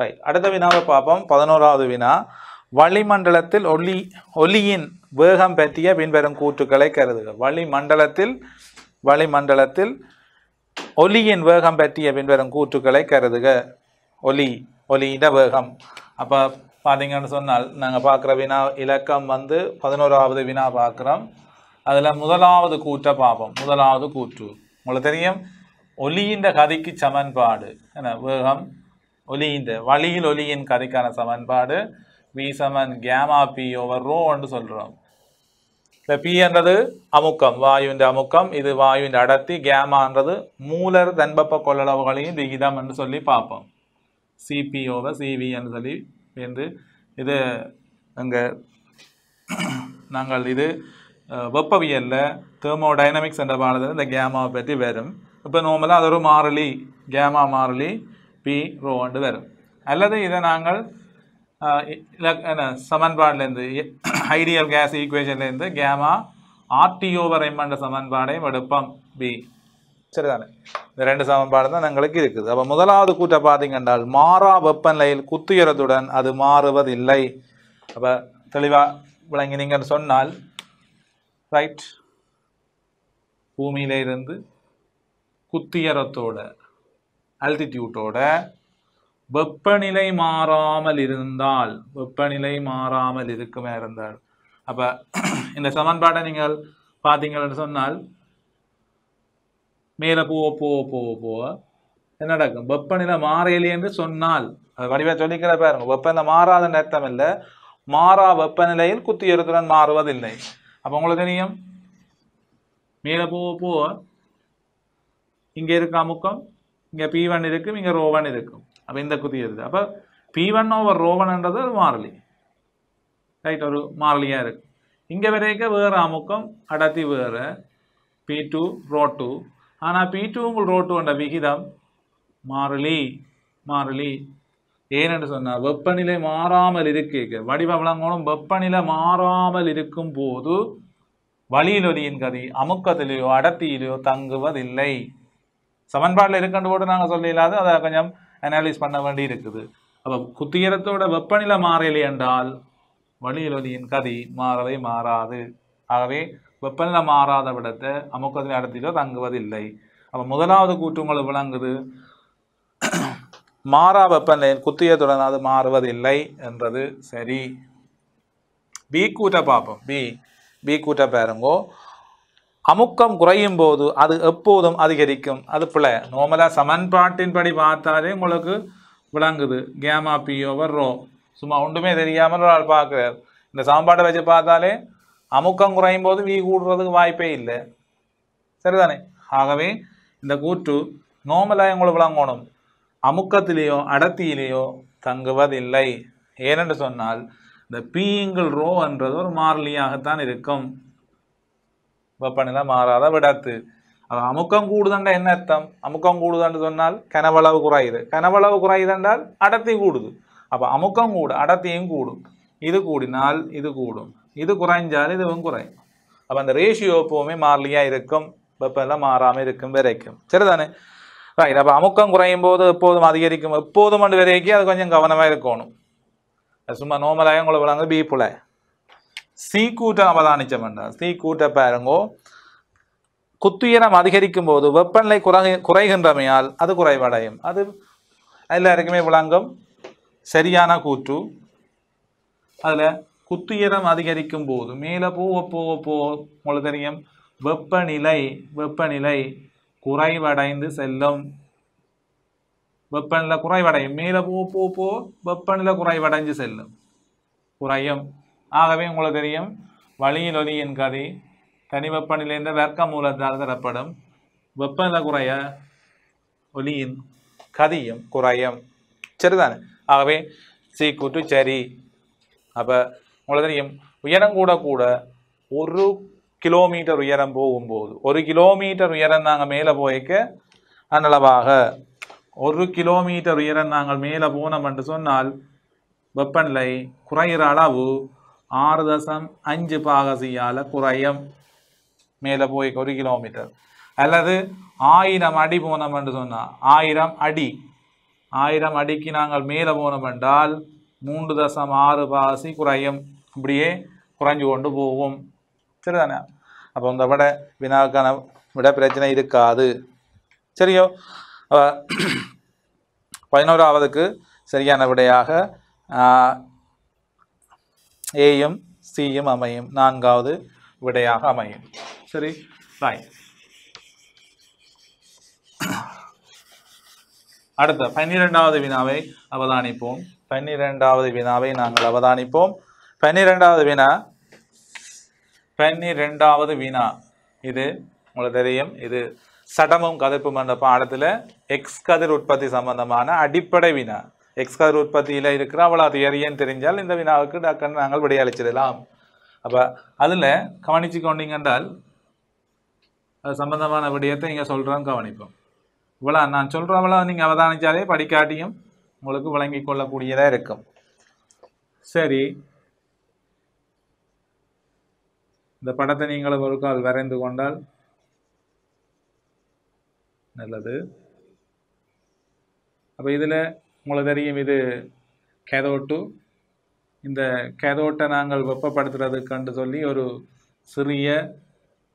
ரைட் அடுத்த வினாவை பார்ப்போம் பதினோராவது வினா வளிமண்டலத்தில் ஒளி ஒலியின் வேகம் பற்றிய பின்வரும் கூற்றுக்களை கருதுக வளிமண்டலத்தில் வளிமண்டலத்தில் ஒலியின் வேகம் பற்றிய பின்வரும் கூற்றுக்களை கருதுக ஒலி ஒலியிட வேகம் அப்போ பார்த்தீங்கன்னு சொன்னால் நாங்கள் பார்க்குற வினா இலக்கம் வந்து பதினோராவது வினா பார்க்குறோம் அதில் முதலாவது கூற்றை பார்ப்போம் முதலாவது கூற்று உங்களுக்கு தெரியும் ஒலியின் கதைக்கு சமன்பாடு என்ன வேகம் ஒலியின் வழியில் ஒலியின் கதைக்கான சமன்பாடு வி சமன் கேமா பி ஓவர் ரோன்னு சொல்கிறோம் இந்த பி என்றது அமுக்கம் வாயுவின் அமுக்கம் இது வாயுவின் அடர்த்தி கேமான்றது மூலர் தன்பப்ப கொள்ளளவுகளையும் விகிதம் என்று சொல்லி பார்ப்போம் சிபிஓவை சிவி என்று சொல்லி என்று இது அங்கே நாங்கள் இது வெப்பவியலில் தெர்மோடைனமிக்ஸ் என்ற பாடத்தில் இந்த கேமாவை பற்றி வரும் இப்போ நார்மலாக அது ஒரு மாறிலி கேமா மாறிலி பி ரோண்டு வரும் அல்லது இதை நாங்கள் என்ன சமன்பாடுலேருந்து ஐடியல் கேஸ் ஈக்குவேஷன்லேருந்து கேமா ஆர்டி ஓவர் எம்ன்ற சமன்பாடையும் எடுப்போம் பி சரிதானே இந்த ரெண்டு சமன்பாடு தான் எங்களுக்கு இருக்குது அப்போ முதலாவது கூட்ட பார்த்தீங்கன்றால் மாறா வெப்பநிலையில் குத்துகிறதுடன் அது மாறுவதில்லை அப்போ தெளிவாக விளங்கினீங்கன்னு சொன்னால் ரைட் பூமியிலிருந்து குத்தியரத்தோட அல்டிடியூட்டோட வெப்பநிலை மாறாமல் இருந்தால் வெப்பநிலை மாறாமல் இருக்குமே இருந்தால் அப்ப இந்த சமன்பாட்டை நீங்கள் பார்த்தீங்கன்னு சொன்னால் மேல போவ போ போக போக என்ன நடக்கும் வெப்பநிலை மாறையிலே என்று சொன்னால் அது சொல்லிக்கிற பாருங்க வெப்பநிலை மாறாத அர்த்தம் இல்லை மாறா வெப்பநிலையில் குத்தியெழுத்துடன் மாறுவதில்லை அப்ப உங்களுக்கு தெரியும் மேல போ போக இங்க இருக்கா முக்கம் இங்க பி ஒன் இருக்கும் இங்க ரோவன் இருக்கும் அப்போ இந்த குதி வருது அப்போ பி ஒன் ஓவர் ரோவன்ன்றது ஒரு மாறிலி ரைட் ஒரு மாறிலியாக இருக்குது இங்கே வரைக்கும் வேறு அமுக்கம் அடர்த்தி வேறு பி டூ ரோ டூ ஆனால் பி டூங்கள் ரோ டூ என்ற விகிதம் மாறிலி மாறிலி ஏனென்று சொன்னால் வெப்பநிலை மாறாமல் இருக்கு வடிவ விளங்கணும் வெப்பநிலை மாறாமல் இருக்கும் போது வழியிலொலியின் கதி அமுக்கத்திலேயோ அடர்த்தியிலேயோ தங்குவதில்லை சமன்பாட்டில் இருக்கின்ற போது நாங்கள் சொல்லிடலாது அதை கொஞ்சம் அனாலிஸ் பண்ண வேண்டி இருக்குது அப்போ குத்தியரத்தோட வெப்பநிலை மாறலை என்றால் வலியுறுதியின் கதி மாறவே மாறாது ஆகவே வெப்பநிலை மாறாத விடத்தை அமுக்கத்தின் இடத்திலோ தங்குவதில்லை அப்போ முதலாவது கூற்று உங்களுக்கு விளங்குது மாறா வெப்பநிலையின் குத்தியத்துடன் அது மாறுவதில்லை என்றது சரி பி கூட்ட பார்ப்போம் பி பி கூட்ட பாருங்கோ அமுக்கம் குறையும் போது அது எப்போதும் அதிகரிக்கும் அது பிள்ளை சமன்பாட்டின் படி பார்த்தாலே உங்களுக்கு விளங்குது கேமா பி ஓவர் ரோ சும்மா ஒன்றுமே தெரியாமல் ஒரு ஆள் பார்க்குறார் இந்த சமன்பாட்டை வச்சு பார்த்தாலே அமுக்கம் குறையும் போது வீ கூடுறதுக்கு வாய்ப்பே இல்லை சரிதானே ஆகவே இந்த கூற்று நோமலாக உங்களுக்கு விளங்கணும் அமுக்கத்திலேயோ அடர்த்தியிலேயோ தங்குவதில்லை ஏனென்று சொன்னால் இந்த பீயிங்கள் ரோ என்றது ஒரு மாறிலியாகத்தான் இருக்கும் வெப்பநிலை மாறாத விடாது அது அமுக்கம் கூடுதண்ட என்ன அர்த்தம் அமுக்கம் கூடுதண்டு சொன்னால் கனவளவு குறையுது கனவளவு குறையுதென்றால் அடர்த்தி கூடுது அப்போ அமுக்கம் கூடு அடர்த்தியும் கூடும் இது கூடினால் இது கூடும் இது குறைஞ்சால் இதுவும் குறையும் அப்போ அந்த ரேஷியோ எப்பவுமே மாறலியாக இருக்கும் வெப்பநிலை மாறாமல் இருக்கும் விரைக்கும் சரிதானே ரைட் அப்போ அமுக்கம் குறையும் போது எப்போதும் அதிகரிக்கும் எப்போதும் அண்டு விரைக்கி அது கொஞ்சம் கவனமாக இருக்கணும் சும்மா நோமலாக உங்களை விளங்க பீப்புளை சீ கூட்டம் அவதானிச்சம் என்றால் சீ கூட்ட பாருங்கோ குத்துயரம் அதிகரிக்கும் போது வெப்பநிலை குறை குறைகின்றமையால் அது குறைவடையும் அது எல்லாருக்குமே விளங்கும் சரியான கூற்று அதில் குத்துயரம் அதிகரிக்கும் போது மேலே போக போக போக உங்களுக்கு தெரியும் வெப்பநிலை வெப்பநிலை குறைவடைந்து செல்லும் வெப்பநிலை குறைவடையும் மேலே போக போக போக வெப்பநிலை குறைவடைஞ்சு செல்லும் குறையும் ஆகவே உங்களுக்கு தெரியும் வழியில் ஒலியின் கதை தனி வெப்பநிலைந்த வெர்க்க மூலத்தால் தரப்படும் வெப்பநிலை குறைய ஒலியின் கதியும் குறையும் சரிதானே ஆகவே சீ கூட்டு சரி அப்போ உங்களுக்கு தெரியும் உயரம் கூட கூட ஒரு கிலோமீட்டர் உயரம் போகும்போது ஒரு கிலோமீட்டர் உயரம் நாங்கள் மேலே போய்க்க அந்தளவாக ஒரு கிலோமீட்டர் உயரம் நாங்கள் மேலே போனோம் என்று சொன்னால் வெப்பநிலை குறைகிற அளவு ஆறுதசம் அஞ்சு അഞ്ച് குறையும் കുറയും மேலே போய் ஒரு கிலோமீட்டர் அல்லது ஆயிரம் அடி போனோம் என்று சொன்னால் ஆயிரம் அடி ஆயிரம் அடிக்கு நாங்கள் மேலே போனோம் என்றால் மூன்று தசம் ஆறு பாகசி குறையும் அப்படியே குறைஞ்சு கொண்டு போவோம் சரிதானே அப்போ இந்த விட வினாக்கான விட பிரச்சனை இருக்காது சரியோ பதினோராவதுக்கு சரியான விடையாக ஏயும் சியும் அமையும் நான்காவது விடையாக அமையும் சரி ஃபைன் அடுத்த பன்னிரெண்டாவது வினாவை அவதானிப்போம் பன்னிரெண்டாவது வினாவை நாங்கள் அவதானிப்போம் பன்னிரெண்டாவது வினா பன்னிரெண்டாவது வினா இது உங்களுக்கு தெரியும் இது சடமும் கதிர்ப்பும் என்ற பாடத்தில் எக்ஸ் கதிர் உற்பத்தி சம்பந்தமான அடிப்படை வினா எக்ஸ்கார் உற்பத்தியில் இருக்கிற அவ்வளோ அது ஏரியன்னு தெரிஞ்சால் இந்த வினாவுக்கு டாக்டர் நாங்கள் விடையளிச்சிடலாம் அப்போ அதில் கவனிச்சு கொண்டீங்கன்றால் அது சம்பந்தமான விடயத்தை இங்கே சொல்கிறோம் கவனிப்போம் இவ்வளோ நான் சொல்கிற அவ்வளோ நீங்கள் அவதானித்தாலே படிக்காட்டியும் உங்களுக்கு விளங்கி கொள்ளக்கூடியதாக இருக்கும் சரி இந்த படத்தை நீங்களும் ஒரு கால் வரைந்து கொண்டால் நல்லது அப்போ இதில் உங்களுக்கு தெரியும் இது கேதோட்டு இந்த கேதோட்டை நாங்கள் வெப்பப்படுத்துறதுக்குன்னு சொல்லி ஒரு சிறிய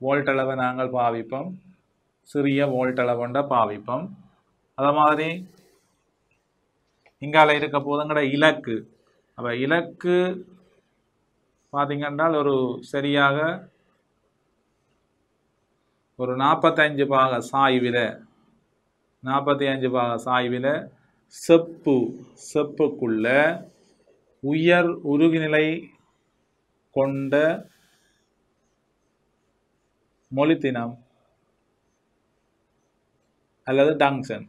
வோல்ட் அளவை நாங்கள் பாவிப்போம் சிறிய வோல்ட் கொண்ட பாவிப்போம் அதை மாதிரி இங்கால இருக்க போதுங்கிற இலக்கு அப்போ இலக்கு பார்த்தீங்கன்றால் ஒரு சரியாக ஒரு நாற்பத்தஞ்சு பாக சாய்வில் நாற்பத்தி அஞ்சு பாக சாய்வில் செப்பு செப்புக்குள்ள உயர் உருகுநிலை கொண்ட மொழித்தினம் அல்லது டங்ஷன்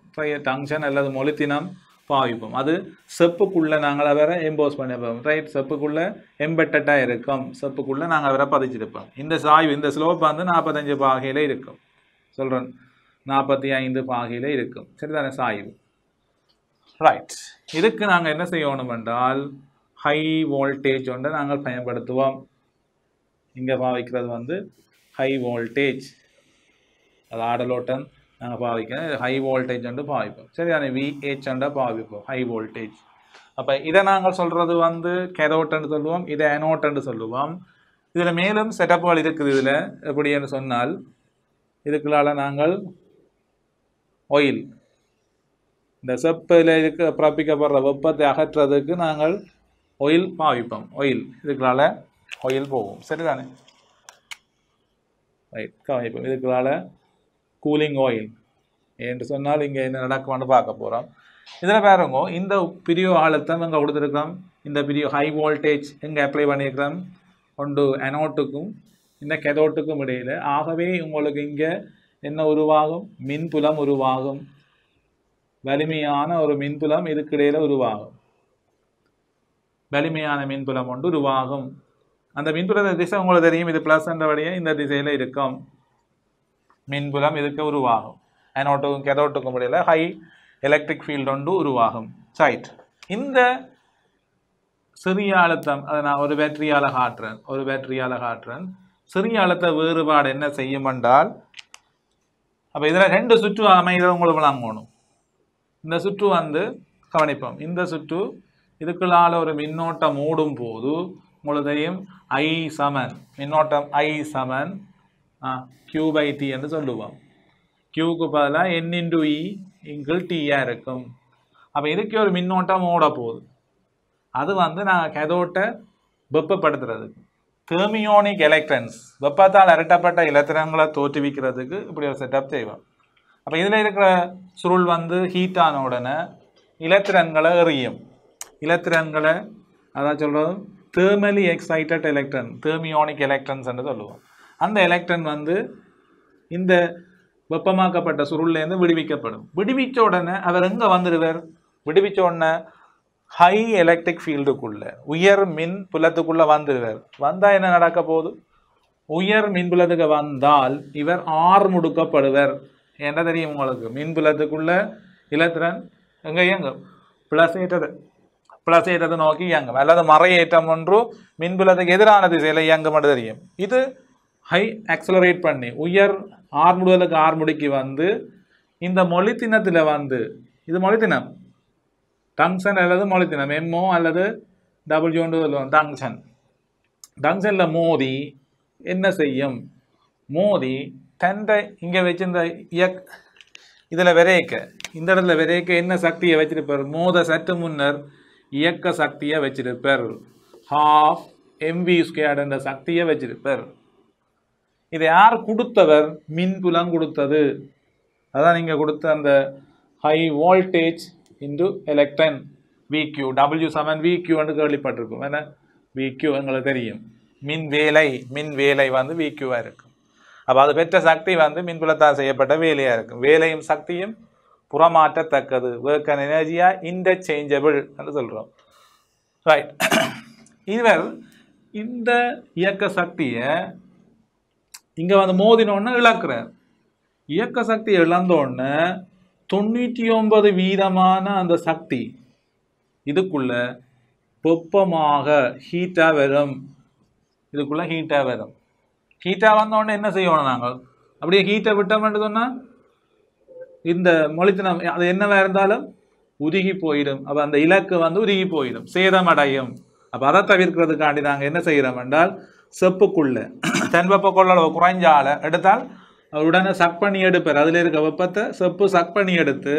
டங்ஷன் அல்லது மொழித்தினம் பாவிப்போம் அது செப்புக்குள்ளே நாங்கள் வேற எம்போஸ் பண்ணிப்போம் ரைட் செப்புக்குள்ளே எம்பட்டா இருக்கும் செப்புக்குள்ளே நாங்கள் வேற பதிச்சிருப்போம் இந்த சாய்வு இந்த ஸ்லோப் வந்து நாற்பத்தஞ்சு பாகையில் இருக்கும் சொல்கிறேன் நாற்பத்தி ஐந்து பாகையில் இருக்கும் சரிதான சாய்வு ரைட் இதுக்கு நாங்கள் என்ன செய்யணும் என்றால் ஹை வோல்டேஜ் ஒன்றை நாங்கள் பயன்படுத்துவோம் இங்கே பாவிக்கிறது வந்து ஹை வோல்டேஜ் அது ஆடலோட்டன் நாங்கள் பாவிக்கிறோம் ஹை வோல்டேஜ் ஒன்று பாவிப்போம் சரி அதை விஹெச் ஒன்றை பாவிப்போம் ஹை வோல்டேஜ் அப்போ இதை நாங்கள் சொல்கிறது வந்து என்று சொல்லுவோம் இதை என்று சொல்லுவோம் இதில் மேலும் செட்டப்புகள் இருக்குது இதில் எப்படின்னு சொன்னால் இதுக்குள்ளால் நாங்கள் ஒயில் இந்த செப்பில் இருக்க பிறப்பிக்கப்படுற வெப்பத்தை அகற்றுறதுக்கு நாங்கள் ஒயில் பாவிப்போம் ஒயில் இதுக்களால் ஒயில் போவோம் சரிதானே ரைட் கவனிப்போம் இதுக்களால் கூலிங் ஆயில் என்று சொன்னால் இங்கே என்ன நடக்கும்னு பார்க்க போகிறோம் இதில் பாருங்க இந்த பிரிவு ஆழத்தை நாங்கள் கொடுத்துருக்கிறோம் இந்த பிரியோ ஹை வோல்டேஜ் எங்கே அப்ளை பண்ணியிருக்கிறோம் ஒன்று அனோட்டுக்கும் இந்த கெதோட்டுக்கும் இடையில் ஆகவே உங்களுக்கு இங்கே என்ன உருவாகும் மின்புலம் உருவாகும் வலிமையான ஒரு மின்புலம் இதுக்கிடையில் உருவாகும் வலிமையான மின்புலம் ஒன்று உருவாகும் அந்த மின்புலத்தின் திசை உங்களுக்கு தெரியும் இது பிளஸ் என்ற வழியே இந்த திசையில் இருக்கும் மின்புலம் இதுக்கு உருவாகும் அனோட்டுக்கும் கெதோட்டுக்கும் இடையில் ஹை எலக்ட்ரிக் ஃபீல்டு ஒன்று உருவாகும் சைட் இந்த சிறிய அழுத்தம் அதை நான் ஒரு பேட்டரியால் காட்டுறேன் ஒரு பேட்டரியால் காட்டுறேன் சிறிய அழுத்த வேறுபாடு என்ன செய்யும் என்றால் அப்போ இதில் ரெண்டு சுற்று அமைதியில் உங்களுக்கு வழங்கணும் இந்த சுற்று வந்து கவனிப்போம் இந்த சுற்று இதுக்குள்ளால் ஒரு மின்னோட்டம் ஓடும் போது முழுதையும் ஐ சமன் மின்னோட்டம் ஐ சமன் கியூ பை டி என்று சொல்லுவோம் கியூக்கு பதிலாக என் இன்டு இ இங்கிள் டீயாக இருக்கும் அப்போ இதுக்கு ஒரு மின்னோட்டம் ஓட போகுது அது வந்து நாங்கள் கெதோட்டை வெப்பப்படுத்துறது தேர்மியோனிக் எலக்ட்ரன்ஸ் வெப்பத்தால் அரட்டப்பட்ட இலத்திரங்களை தோற்றுவிக்கிறதுக்கு இப்படி ஒரு செட்டப் செய்வோம் அப்போ இதில் இருக்கிற சுருள் வந்து ஹீட்டான உடனே இலத்திரன்களை எறியும் இலத்திரன்களை அதான் சொல்கிறது thermally excited electron thermionic electrons என்று சொல்லுவோம் அந்த எலக்ட்ரன் வந்து இந்த வெப்பமாக்கப்பட்ட சுருள்லேருந்து விடுவிக்கப்படும் விடுவிச்ச உடனே அவர் எங்கே வந்துடுவார் விடுவிச்ச உடனே ஹை எலக்ட்ரிக் ஃபீல்டுக்குள்ளே உயர் மின் புலத்துக்குள்ளே வந்துடுவர் வந்தால் என்ன நடக்க போகுது உயர் மின்புலத்துக்கு வந்தால் இவர் ஆர் முடுக்கப்படுவர் என்ன தெரியும் உங்களுக்கு மின் புலத்துக்குள்ள இலத்திரன் எங்கே இயங்கும் பிளஸ் ஏற்றது பிளஸ் ஏற்றது நோக்கி இயங்கும் அல்லது மறையேற்றம் ஒன்று மின்புலத்துக்கு எதிரான திசையில் இயங்க மட்டும் தெரியும் இது ஹை அக்சலரேட் பண்ணி உயர் ஆறு முடுதலுக்கு ஆர் முடிக்கு வந்து இந்த மொழித்தினத்தில் வந்து இது மொழித்தினம் டங்ஷன் அல்லது மொழித்தினம் எம்ஓ அல்லது டபுள்யூன்னு சொல்லுவோம் டங்ஷன் டங்ஷனில் மோதி என்ன செய்யும் மோதி தண்டை இங்கே வச்சிருந்த இயக் இதில் விரைக்க இந்த இடத்துல விரைக்க என்ன சக்தியை வச்சிருப்பார் மோத சற்று முன்னர் இயக்க சக்தியை வச்சிருப்பார் ஹாஃப் எம்வி ஸ்கேட் என்ற சக்தியை வச்சிருப்பார் இதை யார் கொடுத்தவர் மின்புலம் கொடுத்தது அதான் நீங்கள் கொடுத்த அந்த high voltage into electron V Q W seven விக்யூன்னு கேள்விப்பட்டிருக்கும் ஏன்னா விக்யூ எங்களுக்கு தெரியும் மின் வேலை மின் வேலை வந்து விக்யூவாக இருக்கும் அப்போ அது பெற்ற சக்தி வந்து மின்புலத்தால் செய்யப்பட்ட வேலையாக இருக்கும் வேலையும் சக்தியும் புறமாற்றத்தக்கது ஒர்க் அண்ட் எனர்ஜியாக இன்டர்சேஞ்சபிள் என்று சொல்கிறோம் ரைட் இவர் இந்த இயக்க சக்தியை இங்கே வந்து மோதினோன்னு இழக்கிறார் இயக்க சக்தி இழந்தோடனே தொண்ணூற்றி ஒன்பது வீதமான அந்த சக்தி இதுக்குள்ள வெப்பமாக ஹீட்டாக வரும் இதுக்குள்ளே ஹீட்டாக வரும் ஹீட்டாக வந்தோடனே என்ன செய்யணும் நாங்கள் அப்படியே ஹீட்டை விட்டோம்னு சொன்னால் இந்த மொழித்தனம் அது என்னவா இருந்தாலும் உருகி போயிடும் அப்போ அந்த இலக்கு வந்து உருகி போயிடும் சேதம் அடையும் அப்போ அதை தவிர்க்கிறதுக்காண்டி நாங்கள் என்ன செய்கிறோம் என்றால் செப்புக்குள்ளே தென் வெப்ப கொள்ளளவு குறைஞ்சால எடுத்தால் உடனே சக் பண்ணி எடுப்பார் அதில் இருக்க வெப்பத்தை செப்பு சக் பண்ணி எடுத்து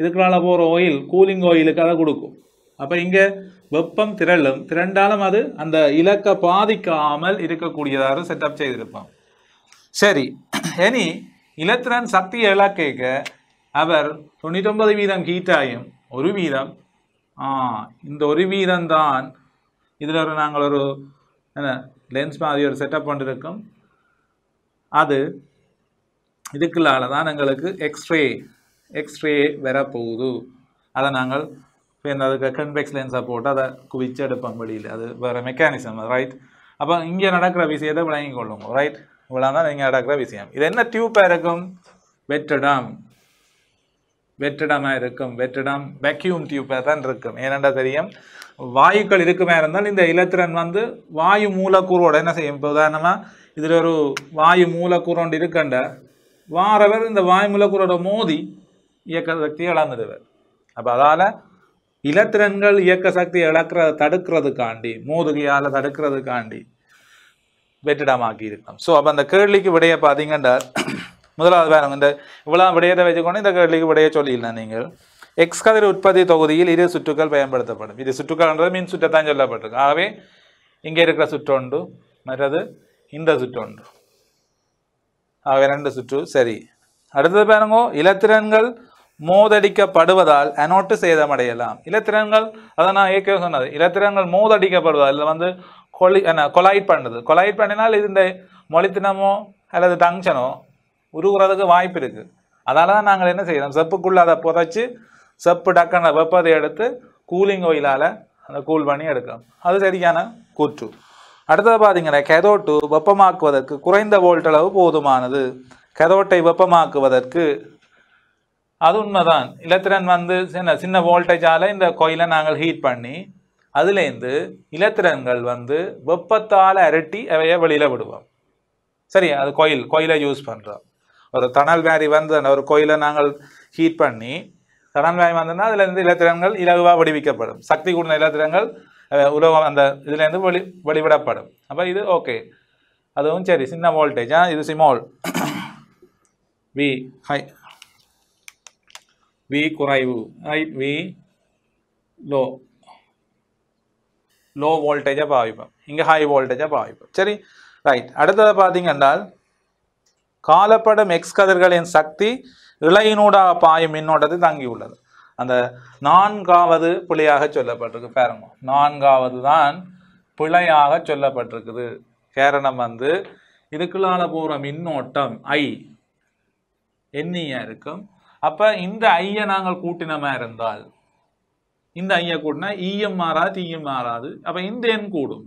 இதுக்குள்ளால போகிற ஆயில் கூலிங் ஆயிலுக்கு அதை கொடுக்கும் அப்போ இங்கே வெப்பம் திரளும் திரண்டாலும் அது அந்த இலக்கை பாதிக்காமல் இருக்கக்கூடியதாக செட்டப் செய்திருப்பான் சரி இனி இலத்திரன் சக்தி இலக்கைக்க அவர் தொண்ணூத்தொம்பது வீதம் ஹீட்டாயும் ஒரு வீதம் இந்த ஒரு வீதம் தான் இதில் ஒரு நாங்கள் ஒரு என்ன லென்ஸ் மாதிரி ஒரு செட்டப் பண்ணிருக்கோம் அது இதுக்குள்ளால தான் எங்களுக்கு எக்ஸ்ரே எக்ஸ்ரே வரப்போகுது அதை நாங்கள் പിന്നെ അത് കൺവെക്സ് ലെൻസാ പോട്ട് அதை குவிச்செடுப்போம் வெளியில் அது வேறு மெக்கானிசம் ரைட் அப்போ இங்கே நடக்கிற விஷயத்தை விளங்கி கொள்ளுங்க ரைட் இவ்வளோ தான் இங்கே நடக்கிற விஷயம் இது என்ன டியூப்பாக இருக்கும் வெற்றிடம் வெற்றிடமாக இருக்கும் வெற்றிடம் வெக்யூம் டியூப்பாக தான் இருக்கும் ஏனெண்டா தெரியும் வாயுக்கள் இருக்குமே இருந்தால் இந்த இலத்திரன் வந்து வாயு மூலக்கூறோட என்ன செய்யும் இப்போ உதாரணமாக இதில் ஒரு வாயு மூலக்கூறு இருக்கண்ட வாரவர் இந்த வாயு மூலக்கூறோட மோதி இயக்க சக்தியை இழந்துடுவர் அப்போ அதால் இலத்திரன்கள் இயக்க சக்தியை இழக்கிற தடுக்கிறதுக்காண்டி மோதுகையால் தடுக்கிறதுக்காண்டி வெற்றிடமாக்கி இருக்கணும் ஸோ அப்போ அந்த கேள்விக்கு விடையை பார்த்தீங்கன்னா முதலாவது பாருங்க இந்த இவ்வளோ விடையதை வச்சுக்கொண்டு இந்த கேள்விக்கு விடைய சொல்லிடலாம் நீங்கள் எக்ஸ் கதிர் உற்பத்தி தொகுதியில் இரு சுற்றுக்கள் பயன்படுத்தப்படும் இது சுற்றுக்கள்ன்றது மின் சுற்றத்தான் சொல்லப்பட்டிருக்கு ஆகவே இங்கே இருக்கிற சுற்றொண்டு மற்றது இந்த சுற்றொண்டு ஆகவே ரெண்டு சுற்று சரி அடுத்தது பாருங்க இலத்திரன்கள் மோதடிக்கப்படுவதால் அனோட்டு சேதமடையலாம் இலத்திரங்கள் அதை நான் ஏற்கனவே சொன்னது இலத்திரங்கள் மோதடிக்கப்படுவதால் இதில் வந்து கொலி என்ன கொலாய்ட் பண்ணுது கொலாய்ட் பண்ணினால் இது இந்த மொழித்தினமோ அல்லது டங்ஷனோ உருகுறதுக்கு வாய்ப்பு இருக்குது அதால் தான் நாங்கள் என்ன செய்யணும் செப்புக்குள்ளே அதை புதைச்சி செப்பு டக்கன வெப்பதை எடுத்து கூலிங் ஆயிலால் அந்த கூல் பண்ணி எடுக்கணும் அது சரியான கூற்று அடுத்தது பார்த்தீங்கன்னா கெதோட்டு வெப்பமாக்குவதற்கு குறைந்த வோல்ட் அளவு போதுமானது கெதோட்டை வெப்பமாக்குவதற்கு அது உண்மைதான் இலத்திரன் வந்து சின்ன சின்ன வோல்டேஜால் இந்த கோயிலை நாங்கள் ஹீட் பண்ணி அதுலேருந்து இலத்திரன்கள் வந்து வெப்பத்தால் அரட்டி அவைய வெளியில் விடுவோம் சரி அது கோயில் கோயிலை யூஸ் பண்ணுறோம் ஒரு தணல் வேரி வந்து ஒரு கோயிலை நாங்கள் ஹீட் பண்ணி தணல் வேரி வந்ததுன்னா அதுலேருந்து இலத்திரன்கள் இலகுவாக விடுவிக்கப்படும் சக்தி கூடின இலத்திரங்கள் உலகம் அந்த இதுலேருந்து வெளி வெளிவிடப்படும் அப்போ இது ஓகே அதுவும் சரி சின்ன வோல்டேஜா இது சிமால் வி ஹை V குறைவு ரைட் V லோ லோ வோல்டேஜாக பாவிப்போம் இங்கே ஹை வோல்டேஜாக பாவிப்போம் சரி ரைட் அடுத்ததை பார்த்தீங்க என்றால் காலப்படும் எக்ஸ் கதிர்களின் சக்தி இளையினூடாக பாயும் மின்னோட்டத்தை தங்கியுள்ளது அந்த நான்காவது பிழையாக சொல்லப்பட்டிருக்கு பாருங்க நான்காவது தான் பிழையாக சொல்லப்பட்டிருக்குது காரணம் வந்து இதுக்குள்ளால போகிற மின்னோட்டம் ஐ என்னையா இருக்கும் அப்ப இந்த ஐயை நாங்கள் கூட்டினமா இருந்தால் இந்த ஐயை கூட்டினா ஈயம் மாறாது தீயம் மாறாது அப்ப இந்த எண் கூடும்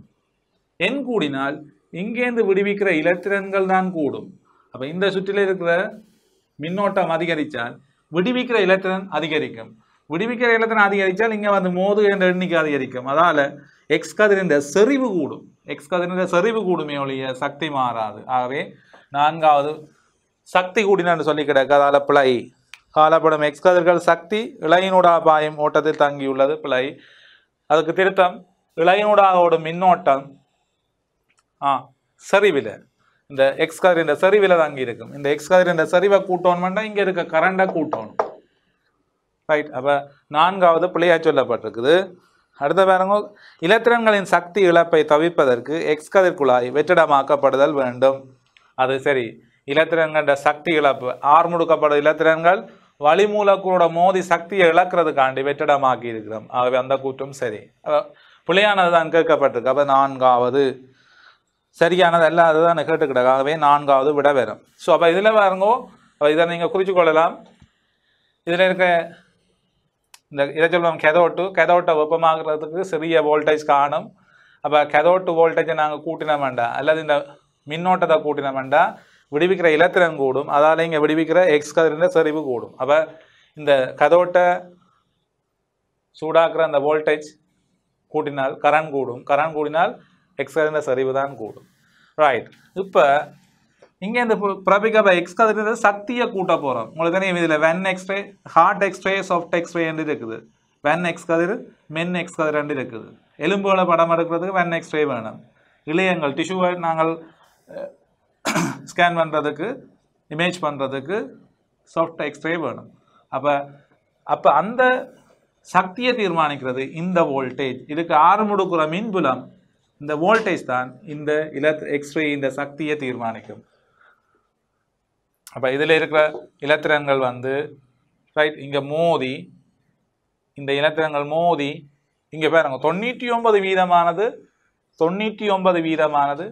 எண் கூடினால் இங்கேருந்து விடுவிக்கிற இலத்திரன்கள் தான் கூடும் அப்ப இந்த சுற்றில இருக்கிற மின்னோட்டம் அதிகரித்தால் விடுவிக்கிற இலத்திரன் அதிகரிக்கும் விடுவிக்கிற இலத்திரன் அதிகரித்தால் இங்கே வந்து மோது என்ற எண்ணிக்கை அதிகரிக்கும் அதால் எக்ஸ் கதிரின் செறிவு கூடும் எக்ஸ் கதிரின் செறிவு கூடுமே ஒழிய சக்தி மாறாது ஆகவே நான்காவது சக்தி கூடினான்னு சொல்லி கிடக்கு அதால பிழை காலப்படும் எக்ஸ்கதிர்கள் சக்தி இளையினூடா பாயும் ஓட்டத்தில் தங்கியுள்ளது பிழை அதுக்கு திருத்தம் இளையினூடாக ஓடும் மின்னோட்டம் ஆ சரிவில் இந்த எக்ஸ் கதிர் இந்த சரிவில் தங்கி இருக்கும் இந்த எக்ஸ் கதிர் இந்த சரிவை கூட்டோன் பண்ணால் இங்கே இருக்க கரண்டை கூட்டணும் ரைட் அப்போ நான்காவது பிள்ளையாக சொல்லப்பட்டிருக்குது அடுத்த பாருங்க இலத்திரன்களின் சக்தி இழப்பை தவிர்ப்பதற்கு எக்ஸ் கதிர் குழாய் வெற்றிடமாக்கப்படுதல் வேண்டும் அது சரி இலத்திரன்கள சக்தி இழப்பு ஆர் முடுக்கப்படும் இலத்திரன்கள் வழிமூலக்கூட மோதி சக்தியை இழக்கிறதுக்காண்டி வெற்றிடமாக்கி இருக்கிறோம் ஆகவே அந்த கூற்றம் சரி பிள்ளையானது தான் கேட்கப்பட்டிருக்கு அப்போ நான்காவது சரியானது எல்லாம் அதுதான் கேட்டுக்கிட்டாங்க ஆகவே நான்காவது விட வரும் ஸோ அப்போ இதில் பாருங்கோ அப்போ இதை நீங்கள் குறித்து கொள்ளலாம் இதில் இருக்க இந்த இதை சொல்லுவோம் கெதோட்டு கெதோட்டை வெப்பமாகிறதுக்கு சிறிய வோல்டேஜ் காணும் அப்போ கெதோட்டு வோல்டேஜை நாங்கள் கூட்டின வேண்டாம் அல்லது இந்த மின்னோட்டத்தை கூட்டின வேண்டாம் விடுவிக்கிற இலத்திரம் கூடும் அதால் இங்கே விடுவிக்கிற எக்ஸ் கதிரின் செறிவு கூடும் அப்போ இந்த கதோட்ட சூடாக்குற அந்த வோல்டேஜ் கூட்டினால் கரண்ட் கூடும் கரண்ட் கூடினால் எக்ஸ் கதிரின் செறிவு தான் கூடும் ரைட் இப்போ இங்கே இந்த பிரபிகப எக்ஸ் கதிரின் சக்தியை கூட்ட போகிறோம் உங்களுக்கு தெரியும் இதில் வென் x ray hard x ray soft x ray என்று இருக்குது வென் எக்ஸ் கதிர் மென் எக்ஸ் கதிர் என்று இருக்குது எலும்புகளை படம் எடுக்கிறதுக்கு வென் எக்ஸ்ரே வேணும் இளையங்கள் டிஷ்யூவை நாங்கள் ஸ்கேன் [CLEARS THROAT] பண்ணுறதுக்கு இமேஜ் பண்ணுறதுக்கு சாஃப்ட் எக்ஸ்ரே வேணும் அப்போ அப்போ அந்த சக்தியை தீர்மானிக்கிறது இந்த வோல்டேஜ் இதுக்கு ஆறு முடுக்குற மின்புலம் இந்த வோல்டேஜ் தான் இந்த இலத் எக்ஸ்ரே இந்த சக்தியை தீர்மானிக்கும் அப்போ இதில் இருக்கிற இலத்திரங்கள் வந்து ரைட் இங்கே மோதி இந்த இலத்திரங்கள் மோதி இங்கே பாருங்க தொண்ணூற்றி ஒன்பது வீதமானது தொண்ணூற்றி ஒன்பது வீதமானது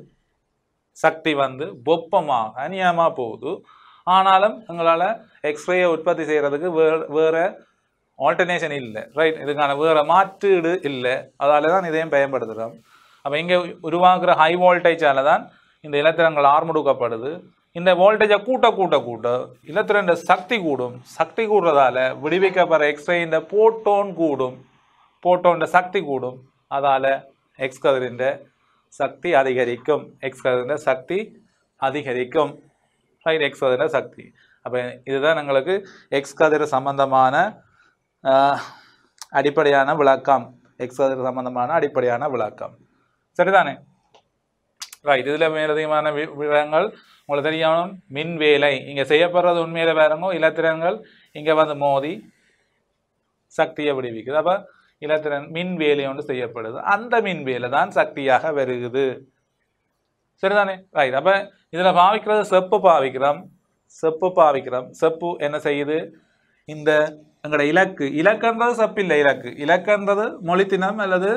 சக்தி வந்து பொப்பமாக அநியாயமாக போகுது ஆனாலும் எங்களால் எக்ஸ்ரேயை உற்பத்தி செய்கிறதுக்கு வே வேறு ஆல்டர்னேஷன் இல்லை ரைட் இதுக்கான வேறு மாற்றீடு இல்லை அதால் தான் இதையும் பயன்படுத்துகிறோம் அப்போ இங்கே உருவாக்குற ஹை வோல்டேஜால் தான் இந்த இலத்திரங்கள் ஆர்முடுக்கப்படுது இந்த வோல்டேஜை கூட்ட கூட்ட கூட்ட இலத்திரன் சக்தி கூடும் சக்தி கூடுறதால விடுவிக்கப்படுற எக்ஸ்ரே இந்த போட்டோன் கூடும் போட்டோன்ற சக்தி கூடும் அதால் எக்ஸ் சக்தி அதிகரிக்கும் எக்ஸ் கதிர்னா சக்தி அதிகரிக்கும் ரைட் எக்ஸ் கதிர்னா சக்தி அப்போ இதுதான் எங்களுக்கு எக்ஸ் கதிர சம்பந்தமான அடிப்படையான விளக்கம் எக்ஸ் கதிர சம்பந்தமான அடிப்படையான விளக்கம் சரிதானே ரைட் இதில் மேலதிகமான விவரங்கள் உங்களுக்கு தெரியாமல் மின் வேலை இங்கே செய்யப்படுறது உண்மையில் பாருங்க இலத்திரங்கள் இங்கே வந்து மோதி சக்தியை விடுவிக்குது அப்போ இலத்திரன் மின் வேலை ஒன்று செய்யப்படுது அந்த மின் வேலை தான் சக்தியாக வருகுது சரிதானே ரைட் அப்போ இதில் பாவிக்கிறது செப்பு பாவிக்கிறோம் செப்பு பாவிக்கிறோம் செப்பு என்ன செய்யுது இந்த எங்களோட இலக்கு இலக்குன்றது செப்பு இல்லை இலக்கு இலக்குன்றது மொழித்தினம் அல்லது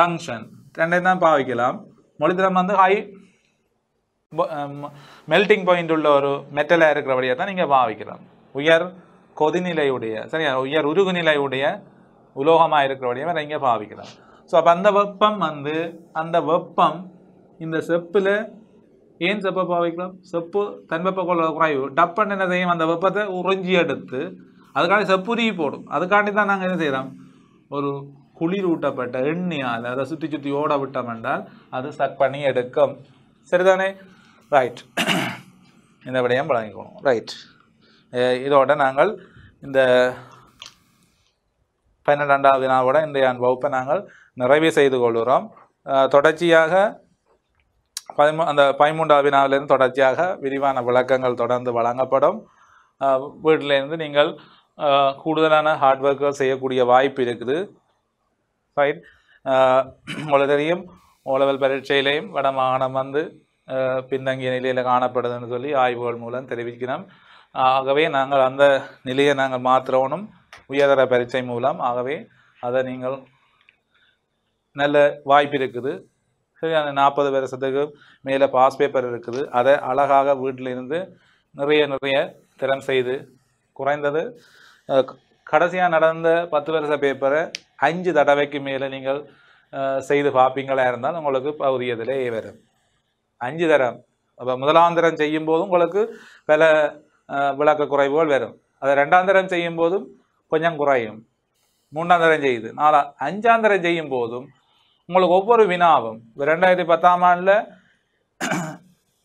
டங்ஷன் ரெண்டையும் தான் பாவிக்கலாம் மொழித்தினம் வந்து ஹை மெல்டிங் பாயிண்ட் உள்ள ஒரு மெட்டலாக இருக்கிறபடியாக தான் நீங்கள் பாவிக்கலாம் உயர் கொதிநிலையுடைய சரியா உயர் உருகுநிலையுடைய உலோகமாக இருக்கிற வடிவம் இங்கே பாவிக்கிறார் ஸோ அப்போ அந்த வெப்பம் வந்து அந்த வெப்பம் இந்த செப்பில் ஏன் செப்பை பாவிக்கலாம் செப்பு தன்வெப்ப கொள்ள குறைவு டப்பன் என்ன செய்யும் அந்த வெப்பத்தை உறிஞ்சி எடுத்து அதுக்காண்டி செப்புரி போடும் அதுக்காண்டி தான் நாங்கள் என்ன செய்கிறோம் ஒரு குளிரூட்டப்பட்ட எண்ணியால் அதை சுற்றி சுற்றி ஓட விட்டோம் என்றால் அது சக் பண்ணி எடுக்கும் சரிதானே ரைட் இந்த விடயம் வழங்கிக்கணும் ரைட் இதோட நாங்கள் இந்த பன்னிரெண்டாவது இந்த இன்றைய வகுப்பை நாங்கள் நிறைவு செய்து கொள்கிறோம் தொடர்ச்சியாக பதிமூ அந்த பதிமூன்றாவது நாளிலிருந்து தொடர்ச்சியாக விரிவான விளக்கங்கள் தொடர்ந்து வழங்கப்படும் வீட்டிலேருந்து நீங்கள் கூடுதலான ஹார்ட் ஒர்க்குகள் செய்யக்கூடிய வாய்ப்பு இருக்குது ஃபைன் உங்களுக்கு தெரியும் ஓலவல் பரீட்சையிலையும் மாகாணம் வந்து பின்தங்கிய நிலையில் காணப்படுதுன்னு சொல்லி ஆய்வுகள் மூலம் தெரிவிக்கிறோம் ஆகவே நாங்கள் அந்த நிலையை நாங்கள் மாற்றுறோனும் உயர்தர பரீட்சை மூலம் ஆகவே அதை நீங்கள் நல்ல வாய்ப்பு இருக்குது சரி அந்த நாற்பது வருஷத்துக்கு மேலே பாஸ் பேப்பர் இருக்குது அதை அழகாக வீட்டிலிருந்து நிறைய நிறைய திறன் செய்து குறைந்தது கடைசியாக நடந்த பத்து வருஷ பேப்பரை அஞ்சு தடவைக்கு மேலே நீங்கள் செய்து பார்ப்பீங்களா இருந்தால் உங்களுக்கு பகுதியதிலே வரும் அஞ்சு தரம் அப்போ முதலாந்திரம் செய்யும்போது உங்களுக்கு பல வரும் அதை ரெண்டாம் தரம் செய்யும் போதும் கொஞ்சம் குறையும் மூணாம் தரம் செய்யுது நாலா அஞ்சாம் தரம் செய்யும் போதும் உங்களுக்கு ஒவ்வொரு வினாவும் ரெண்டாயிரத்தி பத்தாம் ஆண்டில்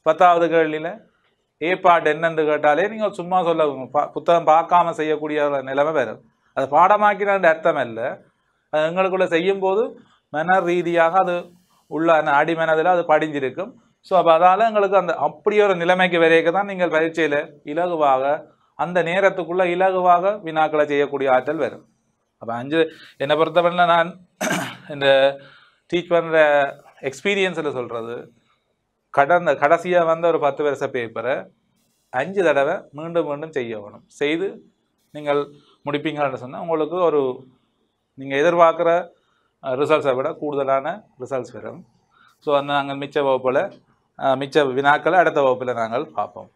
பத்தாவது கேள்வியில் ஏ பாட்டு என்னென்று கேட்டாலே நீங்கள் சும்மா சொல்ல புத்தகம் பார்க்காம செய்யக்கூடிய நிலைமை வரும் அது பாடமாக்கிறான்னு அர்த்தம் இல்லை அது எங்களுக்குள்ளே செய்யும்போது மன ரீதியாக அது உள்ள அடிமனதில் அது படிஞ்சிருக்கும் ஸோ அப்போ அதால் எங்களுக்கு அந்த அப்படி ஒரு நிலைமைக்கு வரைக்கு தான் நீங்கள் பயிற்சியில் இலகுவாக அந்த நேரத்துக்குள்ளே இலகுவாக வினாக்களை செய்யக்கூடிய ஆற்றல் வரும் அப்போ அஞ்சு என்னை பொறுத்தவரையில் நான் இந்த டீச் பண்ணுற எக்ஸ்பீரியன்ஸில் சொல்கிறது கடந்த கடைசியாக வந்த ஒரு பத்து வருஷ பேப்பரை அஞ்சு தடவை மீண்டும் மீண்டும் செய்ய வேணும் செய்து நீங்கள் முடிப்பீங்கன்னு சொன்னால் உங்களுக்கு ஒரு நீங்கள் எதிர்பார்க்குற ரிசல்ட்ஸை விட கூடுதலான ரிசல்ட்ஸ் வரும் ஸோ அந்த நாங்கள் மிச்ச வகுப்பில் மிச்ச வினாக்களை அடுத்த வகுப்பில் நாங்கள் பார்ப்போம்